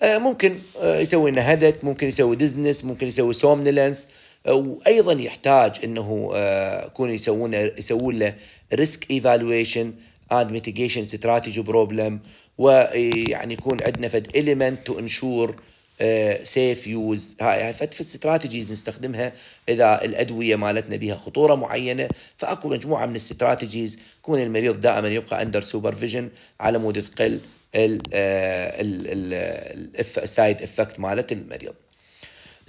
S1: أه، أه، ممكن يسوي لنا ممكن يسوي ديزنس ممكن يسوي سومنلنس وايضا يحتاج انه آه، يكون يسوون يسوون له ريسك ايفالويشن اند ميتيجيشن ستراتيجي بروبلم ويعني يكون عندنا فد اليمنت تو انشور سيف يوز هاي فد في استراتيجيز نستخدمها اذا الادويه مالتنا بها خطوره معينه فاكو مجموعه من الاستراتيجيز يكون المريض دائما يبقى اندر سوبرفيجن على مود تقل السايد افكت مالت المريض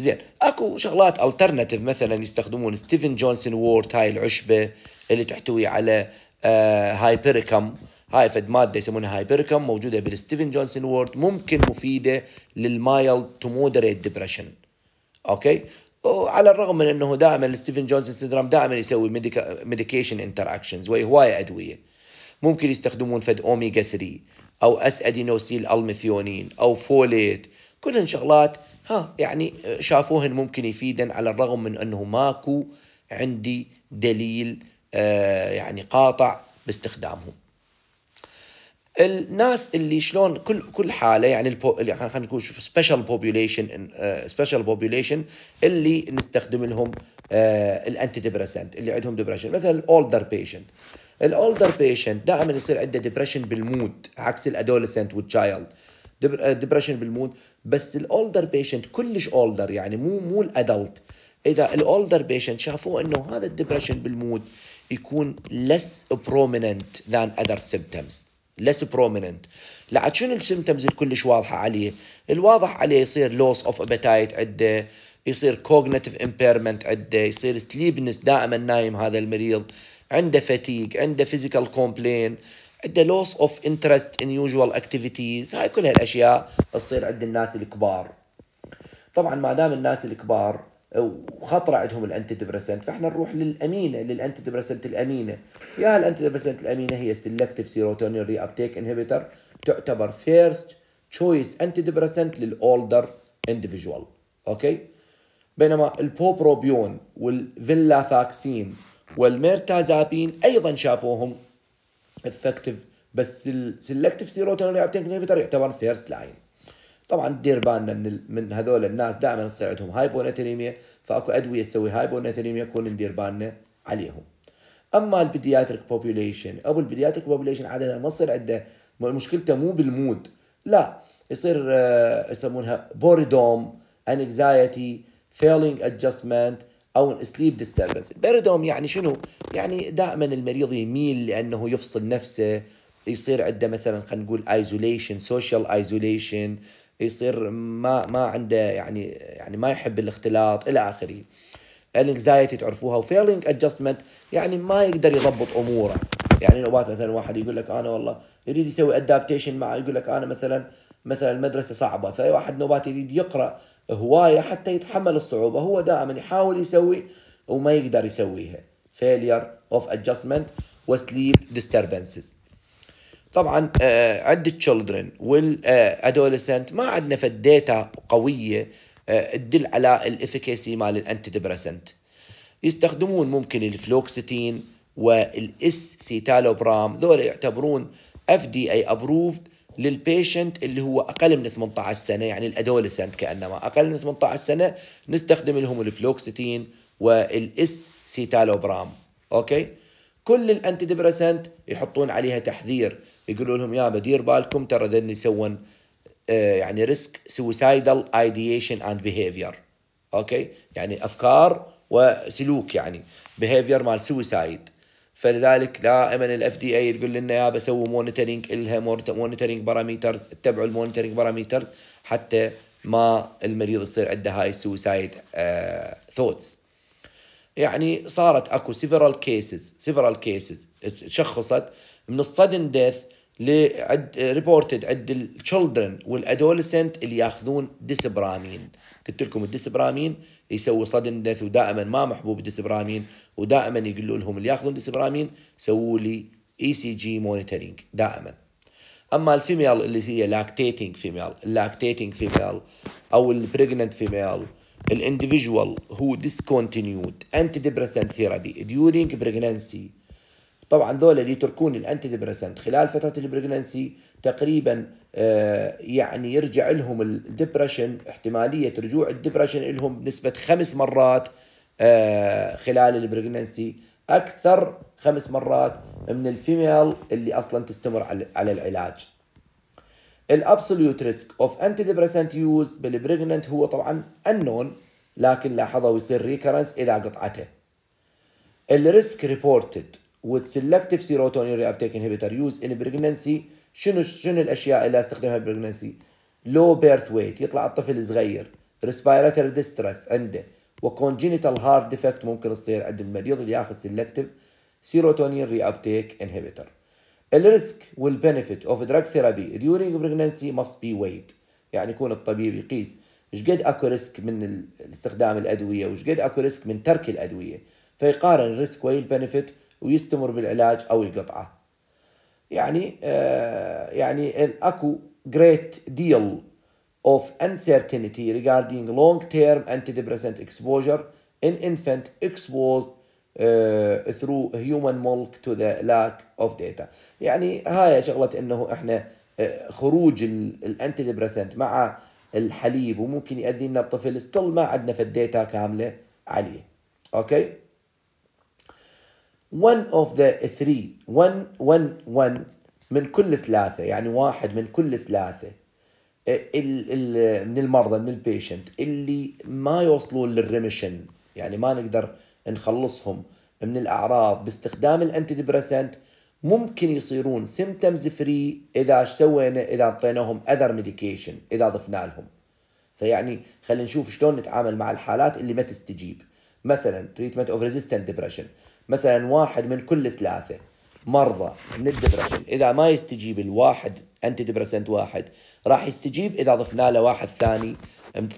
S1: زين اكو شغلات الترناتيف مثلا يستخدمون ستيفن جونسون وورد هاي العشبه اللي تحتوي على آه هايبريكم هاي فد ماده يسمونها هايبريكم موجوده بالستيفن جونسون وورد ممكن مفيده للمايل تو مودريت ديبرشن اوكي وعلى الرغم من انه دائما ستيفن جونسون سيندروم دائما يسوي ميديكيشن انتر اكشنز وهوايه ادويه ممكن يستخدمون فد اوميجا 3 او اس ادينوسيل الميثيونين او فوليت كلهن شغلات ها يعني شافوهن ممكن يفيدن على الرغم من أنه ماكو عندي دليل آه، يعني قاطع باستخدامهم الناس اللي شلون كل كل حاله يعني البو يعني خلينا نقول شوف سبيشال بوبيوليشن سبيشال بوبيوليشن اللي نستخدم لهم آه، الانتي ديبرسنت اللي عندهم ديبرشن مثلا الاولدر بيشنت الاولدر بيشنت دائما يصير عنده ديبرشن بالمود عكس الادولسنت والتشايلد ديبرشن آه، بالمود بس الاولدر بيشنت كلش اولدر يعني مو مو الادلت اذا الاولدر بيشنت شافوه انه هذا الديبرشن بالمود يكون less prominent than other symptoms less prominent لعد شنو السيمتمز الكلش واضحه عليه الواضح عليه يصير لوس اوف ابيتايت عنده يصير كوجنيتيف امبيرمنت عنده يصير سليبنس دائما نايم هذا المريض عنده فتيق عنده فيزيكال كومبلين عندها لوس اوف انترست ان يوجوال اكتيفيتيز هاي كل هالاشياء تصير عند الناس الكبار طبعا ما دام الناس الكبار وخطر عندهم الانتي ديبرسنت فاحنا نروح للامينه للانتي ديبرسنت الامينه يا الانتي ديبرسنت الامينه هي سيلكتيف سيروتونين ري ابتيك انهبيتر تعتبر فيرست تشويس انتي ديبرسنت للاولدر اندفجوال اوكي بينما البوبروبيون والفيلا فاكسين والميرتازابين ايضا شافوهم افكتيف بس السلكتيف سيروتونين ريابتين انهبيتر يعتبر فيرست لاين طبعا دير بالنا من ال... من هذول الناس دائما تصير عندهم هايبوناتريميا فاكو ادويه تسوي هايبوناتريميا كون ندير بالنا عليهم اما البيدياتريك بوبيوليشن او البيدياتريك بوبيوليشن عاده ما تصير عنده مشكلته مو بالمود لا يصير آه، يسمونها بوريدوم انكزايتي فيلينج ادجستمنت او سليب ديستربنس بيريدوم يعني شنو يعني دائما المريض يميل لانه يفصل نفسه يصير عنده مثلا خلينا نقول ايزوليشن سوشيال ايزوليشن يصير ما ما عنده يعني يعني ما يحب الاختلاط الى اخره الانكزايتي تعرفوها وفيلينج ادجستمنت يعني ما يقدر يضبط اموره يعني لو مثلا واحد يقول لك انا والله يريد يسوي ادابتيشن مع يقول لك انا مثلا مثلا المدرسة صعبة فأي واحد نوبات يريد يقرأ هواية حتى يتحمل الصعوبة هو دائما يحاول يسوي وما يقدر يسويها failure of adjustment وسليب disturbances طبعا آه، عند children والادوليسنت آه، ما عندنا فد داتا قويه آه، تدل على الافكاسي مال الانتي ديبرسنت يستخدمون ممكن الفلوكسيتين والاس سيتالوبرام ذول يعتبرون اف دي اي ابروفد للبيشنت اللي هو اقل من 18 سنه يعني الادولسنت كانما اقل من 18 سنه نستخدم لهم الفلوكسيتين والاس سيتالوبرام اوكي كل الانتي ديبرسنت يحطون عليها تحذير يقولوا لهم يا بدير بالكم ترى ذن يسوون آه، يعني ريسك سوسايدال ايديشن اند بيهيفير اوكي يعني افكار وسلوك يعني بيهيفير مال سوسايد فلذلك دائما الاف دي اي تقول لنا يا بسوي مونيتورنج الها مونيتورنج باراميترز اتبعوا المونيتورنج باراميترز حتى ما المريض يصير عنده هاي السوسايد آه، ثوتس يعني صارت اكو سيفرال كيسز سيفرال كيسز تشخصت من الصدن ديث لعد ريبورتد عند التشلدرن والادولسنت اللي ياخذون ديسبرامين قلت لكم الديسبرامين يسوي صدن ديث ودائما ما محبوب الديسبرامين ودائما يقولوا لهم اللي ياخذون ديسبرامين سووا لي اي سي جي مونيتورينج دائما اما الفيميل اللي هي لاكتيتنج فيميل اللاكتيتنج فيميل او البريجننت فيميل الانديفيدوال هو discontinued antidepressant ثيرابي ديورينج بريجننسي طبعا ذول اللي يتركون الانتي ديبرسنت خلال فتره البريجننسي تقريبا آه، يعني يرجع لهم الدبرشن احتماليه رجوع الدبرشن لهم بنسبه خمس مرات آه، خلال البريجننسي اكثر خمس مرات من الفيميل اللي اصلا تستمر على العلاج الابسوليوت ريسك اوف انتي ديبريسنت يوز بالبريجننت هو طبعا انون لكن لاحظوا يصير ريكرنس اذا قطعته الريسك ريبورتد with selective serotonin reuptake inhibitor يوز in pregnancy شنو شنو الاشياء اللي استخدمها بالبريجننسي لو بيرث ويت يطلع الطفل صغير ريسبيراتوري ديسترس عنده وكونجينيتال هارت ديفكت ممكن تصير عند المريض اللي ياخذ سيلكتيف سيروتونين ري ابتيك انهبيتور الريسك والبنفيت اوف دراج ثيرابي ديورينج بريجنسي ماست بي ويد يعني يكون الطبيب يقيس ايش قد اكو ريسك من استخدام الادويه وايش قد اكو ريسك من ترك الادويه فيقارن الريسك والبنفيت ويستمر بالعلاج او يقطعه يعني آه يعني اكو جريت ديل of uncertainty regarding long-term antidepressant exposure in infant exposed uh, through human milk to the lack of data يعني هاي شغلة انه احنا خروج الانتي antidepressant مع الحليب وممكن يؤذي لنا الطفل ستيل ما عندنا في الداتا كامله عليه اوكي one of the three one one one من كل ثلاثة يعني واحد من كل ثلاثة من المرضى من البيشنت اللي ما يوصلون للريمشن يعني ما نقدر نخلصهم من الاعراض باستخدام الانتي ديبرسنت ممكن يصيرون سيمتمز فري اذا سوينا اذا اعطيناهم اذر ميديكيشن اذا ضفنا لهم فيعني خلينا نشوف شلون نتعامل مع الحالات اللي ما تستجيب مثلا تريتمنت اوف ريزيستنت ديبرشن مثلا واحد من كل ثلاثه مرضى من الدبرشن اذا ما يستجيب الواحد انتي ديبرسنت واحد راح يستجيب اذا ضفنا له واحد ثاني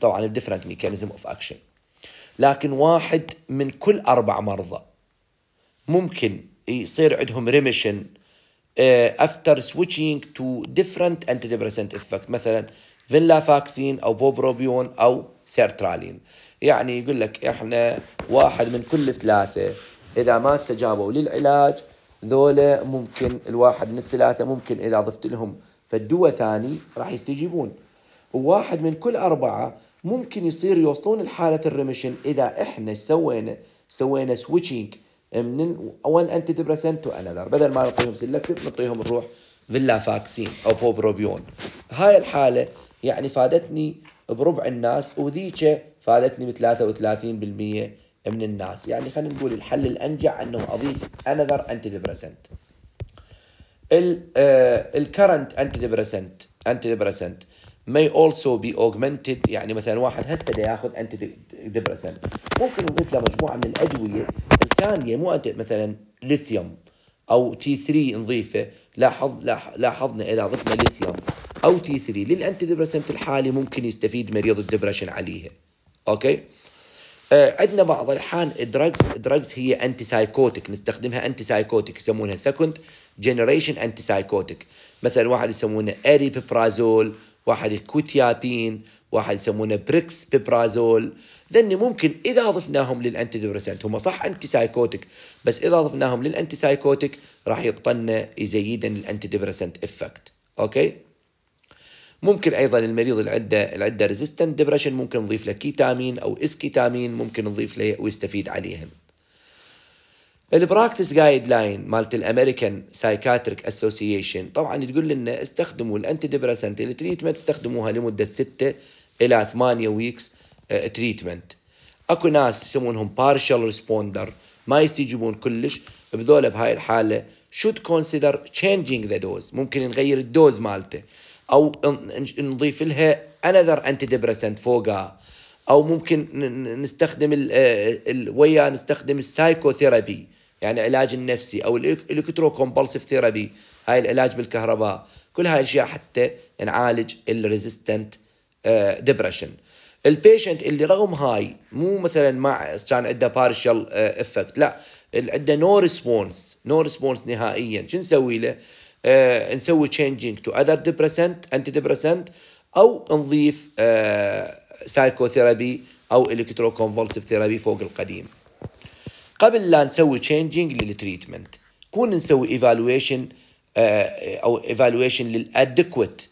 S1: طبعا بديفرنت ميكانيزم اوف اكشن لكن واحد من كل اربع مرضى ممكن يصير عندهم ريميشن افتر سويتشينج تو ديفرنت انتي ديبرسنت افكت مثلا فيلا فاكسين او بوبروبيون او سيرترالين يعني يقول لك احنا واحد من كل ثلاثه اذا ما استجابوا للعلاج ذولا ممكن الواحد من الثلاثه ممكن اذا ضفت لهم فالدوا ثاني راح يستجيبون وواحد من كل أربعة ممكن يصير يوصلون لحالة الريميشن إذا إحنا سوينا سوينا سويتشينج من وان انتي ديبرسنت تو انذر بدل ما نعطيهم سلكتيف نعطيهم نروح فيلا فاكسين او بوبروبيون هاي الحالة يعني فادتني بربع الناس وذيك فادتني ب 33% من الناس يعني خلينا نقول الحل الانجع انه اضيف انذر انتي ديبرسنت الكرنت انتي ديبريسنت انتي ديبريسنت may also be augmented يعني مثلا واحد هسه بده ياخذ انتي ديبريسنت ممكن نضيف له مجموعه من الادويه الثانيه مو انت مثلا ليثيوم او تي 3 نضيفه لاحظ لاحظنا اذا ضفنا ليثيوم او تي 3 للانتي ديبريسنت الحالي ممكن يستفيد مريض الدبرشن عليها اوكي آه، عندنا بعض الحان دراجز دراجز هي انتي سايكوتك نستخدمها انتي سايكوتك يسمونها سكند جنريشن انتي سايكوتك مثلا واحد يسمونه اري بيبرازول واحد كوتيابين واحد يسمونه بريكس بيبرازول لان ممكن اذا ضفناهم للانتي ديبرسنت هم صح انتي سايكوتك بس اذا ضفناهم للانتي سايكوتك راح يعطينا يزيدن الانتي ديبرسنت افكت اوكي ممكن ايضا المريض العده العده ريزيستنت ديبرشن ممكن نضيف له كيتامين او اسكيتامين ممكن نضيف له ويستفيد عليهن البراكتس جايد لاين مالت الامريكان سايكاتريك اسوسيشن طبعا تقول لنا استخدموا الانتي ديبرسنت التريتمنت استخدموها لمده 6 الى 8 ويكس تريتمنت اكو ناس يسمونهم بارشل ريسبوندر ما يستجيبون كلش بذول بهاي الحاله شود كونسيدر تشينجينج ذا دوز ممكن نغير الدوز مالته او نضيف لها انذر انتي ديبرسنت فوقها او ممكن نستخدم ويا نستخدم السايكوثيرابي يعني علاج النفسي او الالكترو كومبالسيف ثيرابي هاي العلاج بالكهرباء كل هاي الاشياء حتى نعالج الريزيستنت ديبرشن البيشنت اللي رغم هاي مو مثلا مع كان عنده بارشال افكت آه، لا عنده نو ريسبونس نو ريسبونس نهائيا شو نسوي له؟ آه، نسوي تشينجينج تو اذر ديبرسنت انتي ديبرسنت او نضيف سايكوثيرابي آه، او الكترو كونفولسيف ثيرابي فوق القديم قبل لا نسوي تشينجينج للتريتمنت كون نسوي ايفالويشن آه، او ايفالويشن للادكوت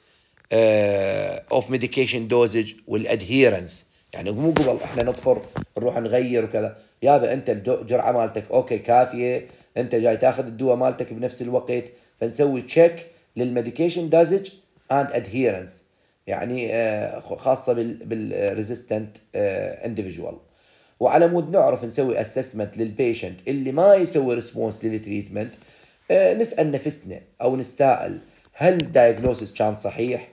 S1: اوف ميديكيشن دوزج والادهيرنس يعني مو قبل احنا نطفر نروح نغير وكذا يابا انت الجرعه مالتك اوكي كافيه انت جاي تاخذ الدواء مالتك بنفس الوقت فنسوي تشيك للميديكيشن دازج اند ادهيرنس يعني آه، خاصه بالريزيستنت اندفجوال آه، وعلى مود نعرف نسوي اسسمنت للبيشنت اللي ما يسوي ريسبونس للتريتمنت آه، نسال نفسنا او نتساءل هل الدايجنوسيس كان صحيح؟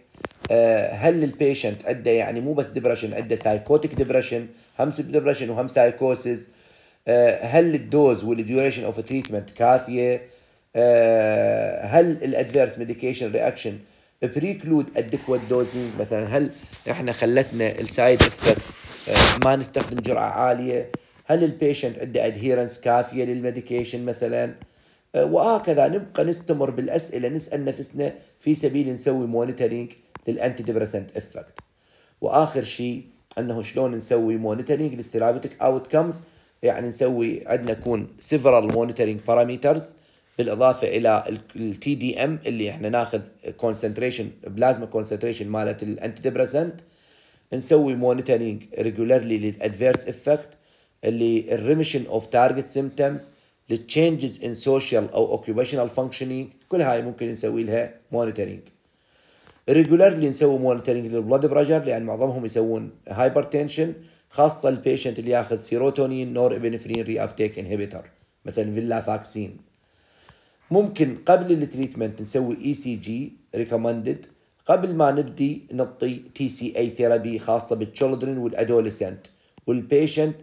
S1: هل البيشنت عنده يعني مو بس ديبرشن عنده سايكوتيك ديبرشن هم ديبرشن وهم سايكوسيس هل الدوز والديوريشن اوف تريتمنت كافيه؟ آه، هل الادفيرس ميديكيشن رياكشن بريكلود ادكوات دوزنج مثلا هل احنا خلتنا السايد افكت آه، ما نستخدم جرعه عاليه هل البيشنت عنده ادهيرنس كافيه للميديكيشن مثلا آه، وهكذا نبقى نستمر بالاسئله نسال نفسنا في سبيل نسوي مونيتورينج للانتي ديبرسنت افكت واخر شيء انه شلون نسوي مونيتورينج للثيرابيوتيك اوت كمز يعني نسوي عندنا يكون سيفرال مونيتورينج باراميترز بالاضافه الى التي دي ام اللي احنا ناخذ كونسنتريشن بلازما كونسنتريشن مالت الانتي ديبرسنت نسوي مونيتورنج ريجولرلي للادفيرس افكت اللي الريميشن اوف تارجت سيمتومز للتشينجز ان سوشيال او اوكيوبيشنال فانكشنينج كل هاي ممكن نسوي لها مونيتورنج ريجولرلي نسوي مونيتورنج للبلود بريشر لان معظمهم يسوون هايبرتنشن خاصه البيشنت اللي ياخذ سيروتونين نور ابنفرين ري ابتيك انهبيتر مثلا فيلا فاكسين ممكن قبل التريتمنت نسوي اي سي جي ريكومندد قبل ما نبدي نعطي تي سي اي ثيرابي خاصه بالتشلدرن والادوليسنت والبيشنت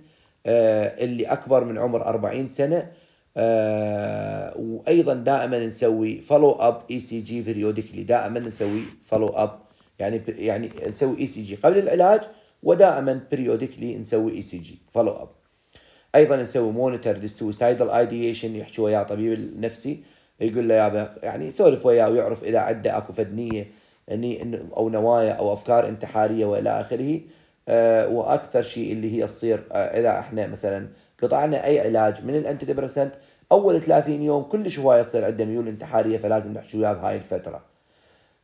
S1: آه اللي اكبر من عمر 40 سنه آه وايضا دائما نسوي فولو اب اي سي جي بيريودكلي دائما نسوي فولو اب يعني يعني نسوي اي سي جي قبل العلاج ودائما بيريودكلي نسوي اي سي جي فولو اب ايضا نسوي مونيتر للسوسايدال ايديشن يحكي وياه طبيب النفسي يقول له يابا يعني يسولف وياه ويعرف اذا عنده اكو فد نيه يعني او نوايا او افكار انتحاريه والى اخره آه، واكثر شيء اللي هي تصير آه، اذا احنا مثلا قطعنا اي علاج من الانتي ديبرسنت اول 30 يوم كلش هوايه تصير عنده ميول انتحاريه فلازم نحكي وياه بهاي الفتره.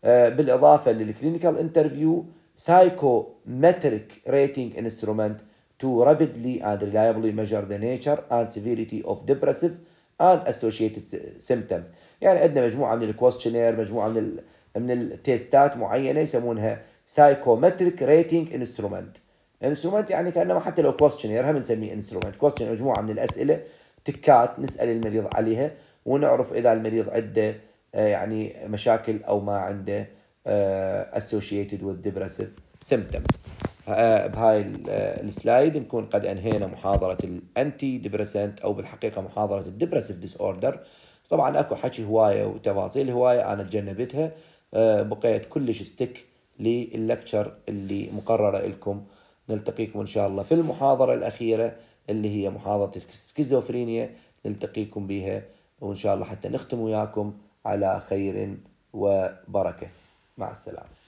S1: آه، بالاضافه للكلينيكال انترفيو سايكو متريك ريتنج انسترومنت to rapidly and reliably measure the nature and severity of depressive and associated symptoms يعني عندنا مجموعة من الكويستشنير مجموعة من ال من التيستات معينة يسمونها psychometric rating instrument. instrument يعني كانما حتى لو questionnaire هم نسميه instrument. كويستشنير مجموعة من الأسئلة تكات نسأل المريض عليها ونعرف إذا المريض عنده يعني مشاكل أو ما عنده associated with depressive symptoms بهاي السلايد نكون قد انهينا محاضره الانتي ديبرسنت او بالحقيقه محاضره الديبرسيف ديس اوردر طبعا اكو حكي هوايه وتفاصيل هوايه انا تجنبتها آه، بقيت كلش ستيك للكتشر اللي مقرره لكم نلتقيكم ان شاء الله في المحاضره الاخيره اللي هي محاضره السكيزوفرينيا نلتقيكم بها وان شاء الله حتى نختم وياكم على خير وبركه مع السلامه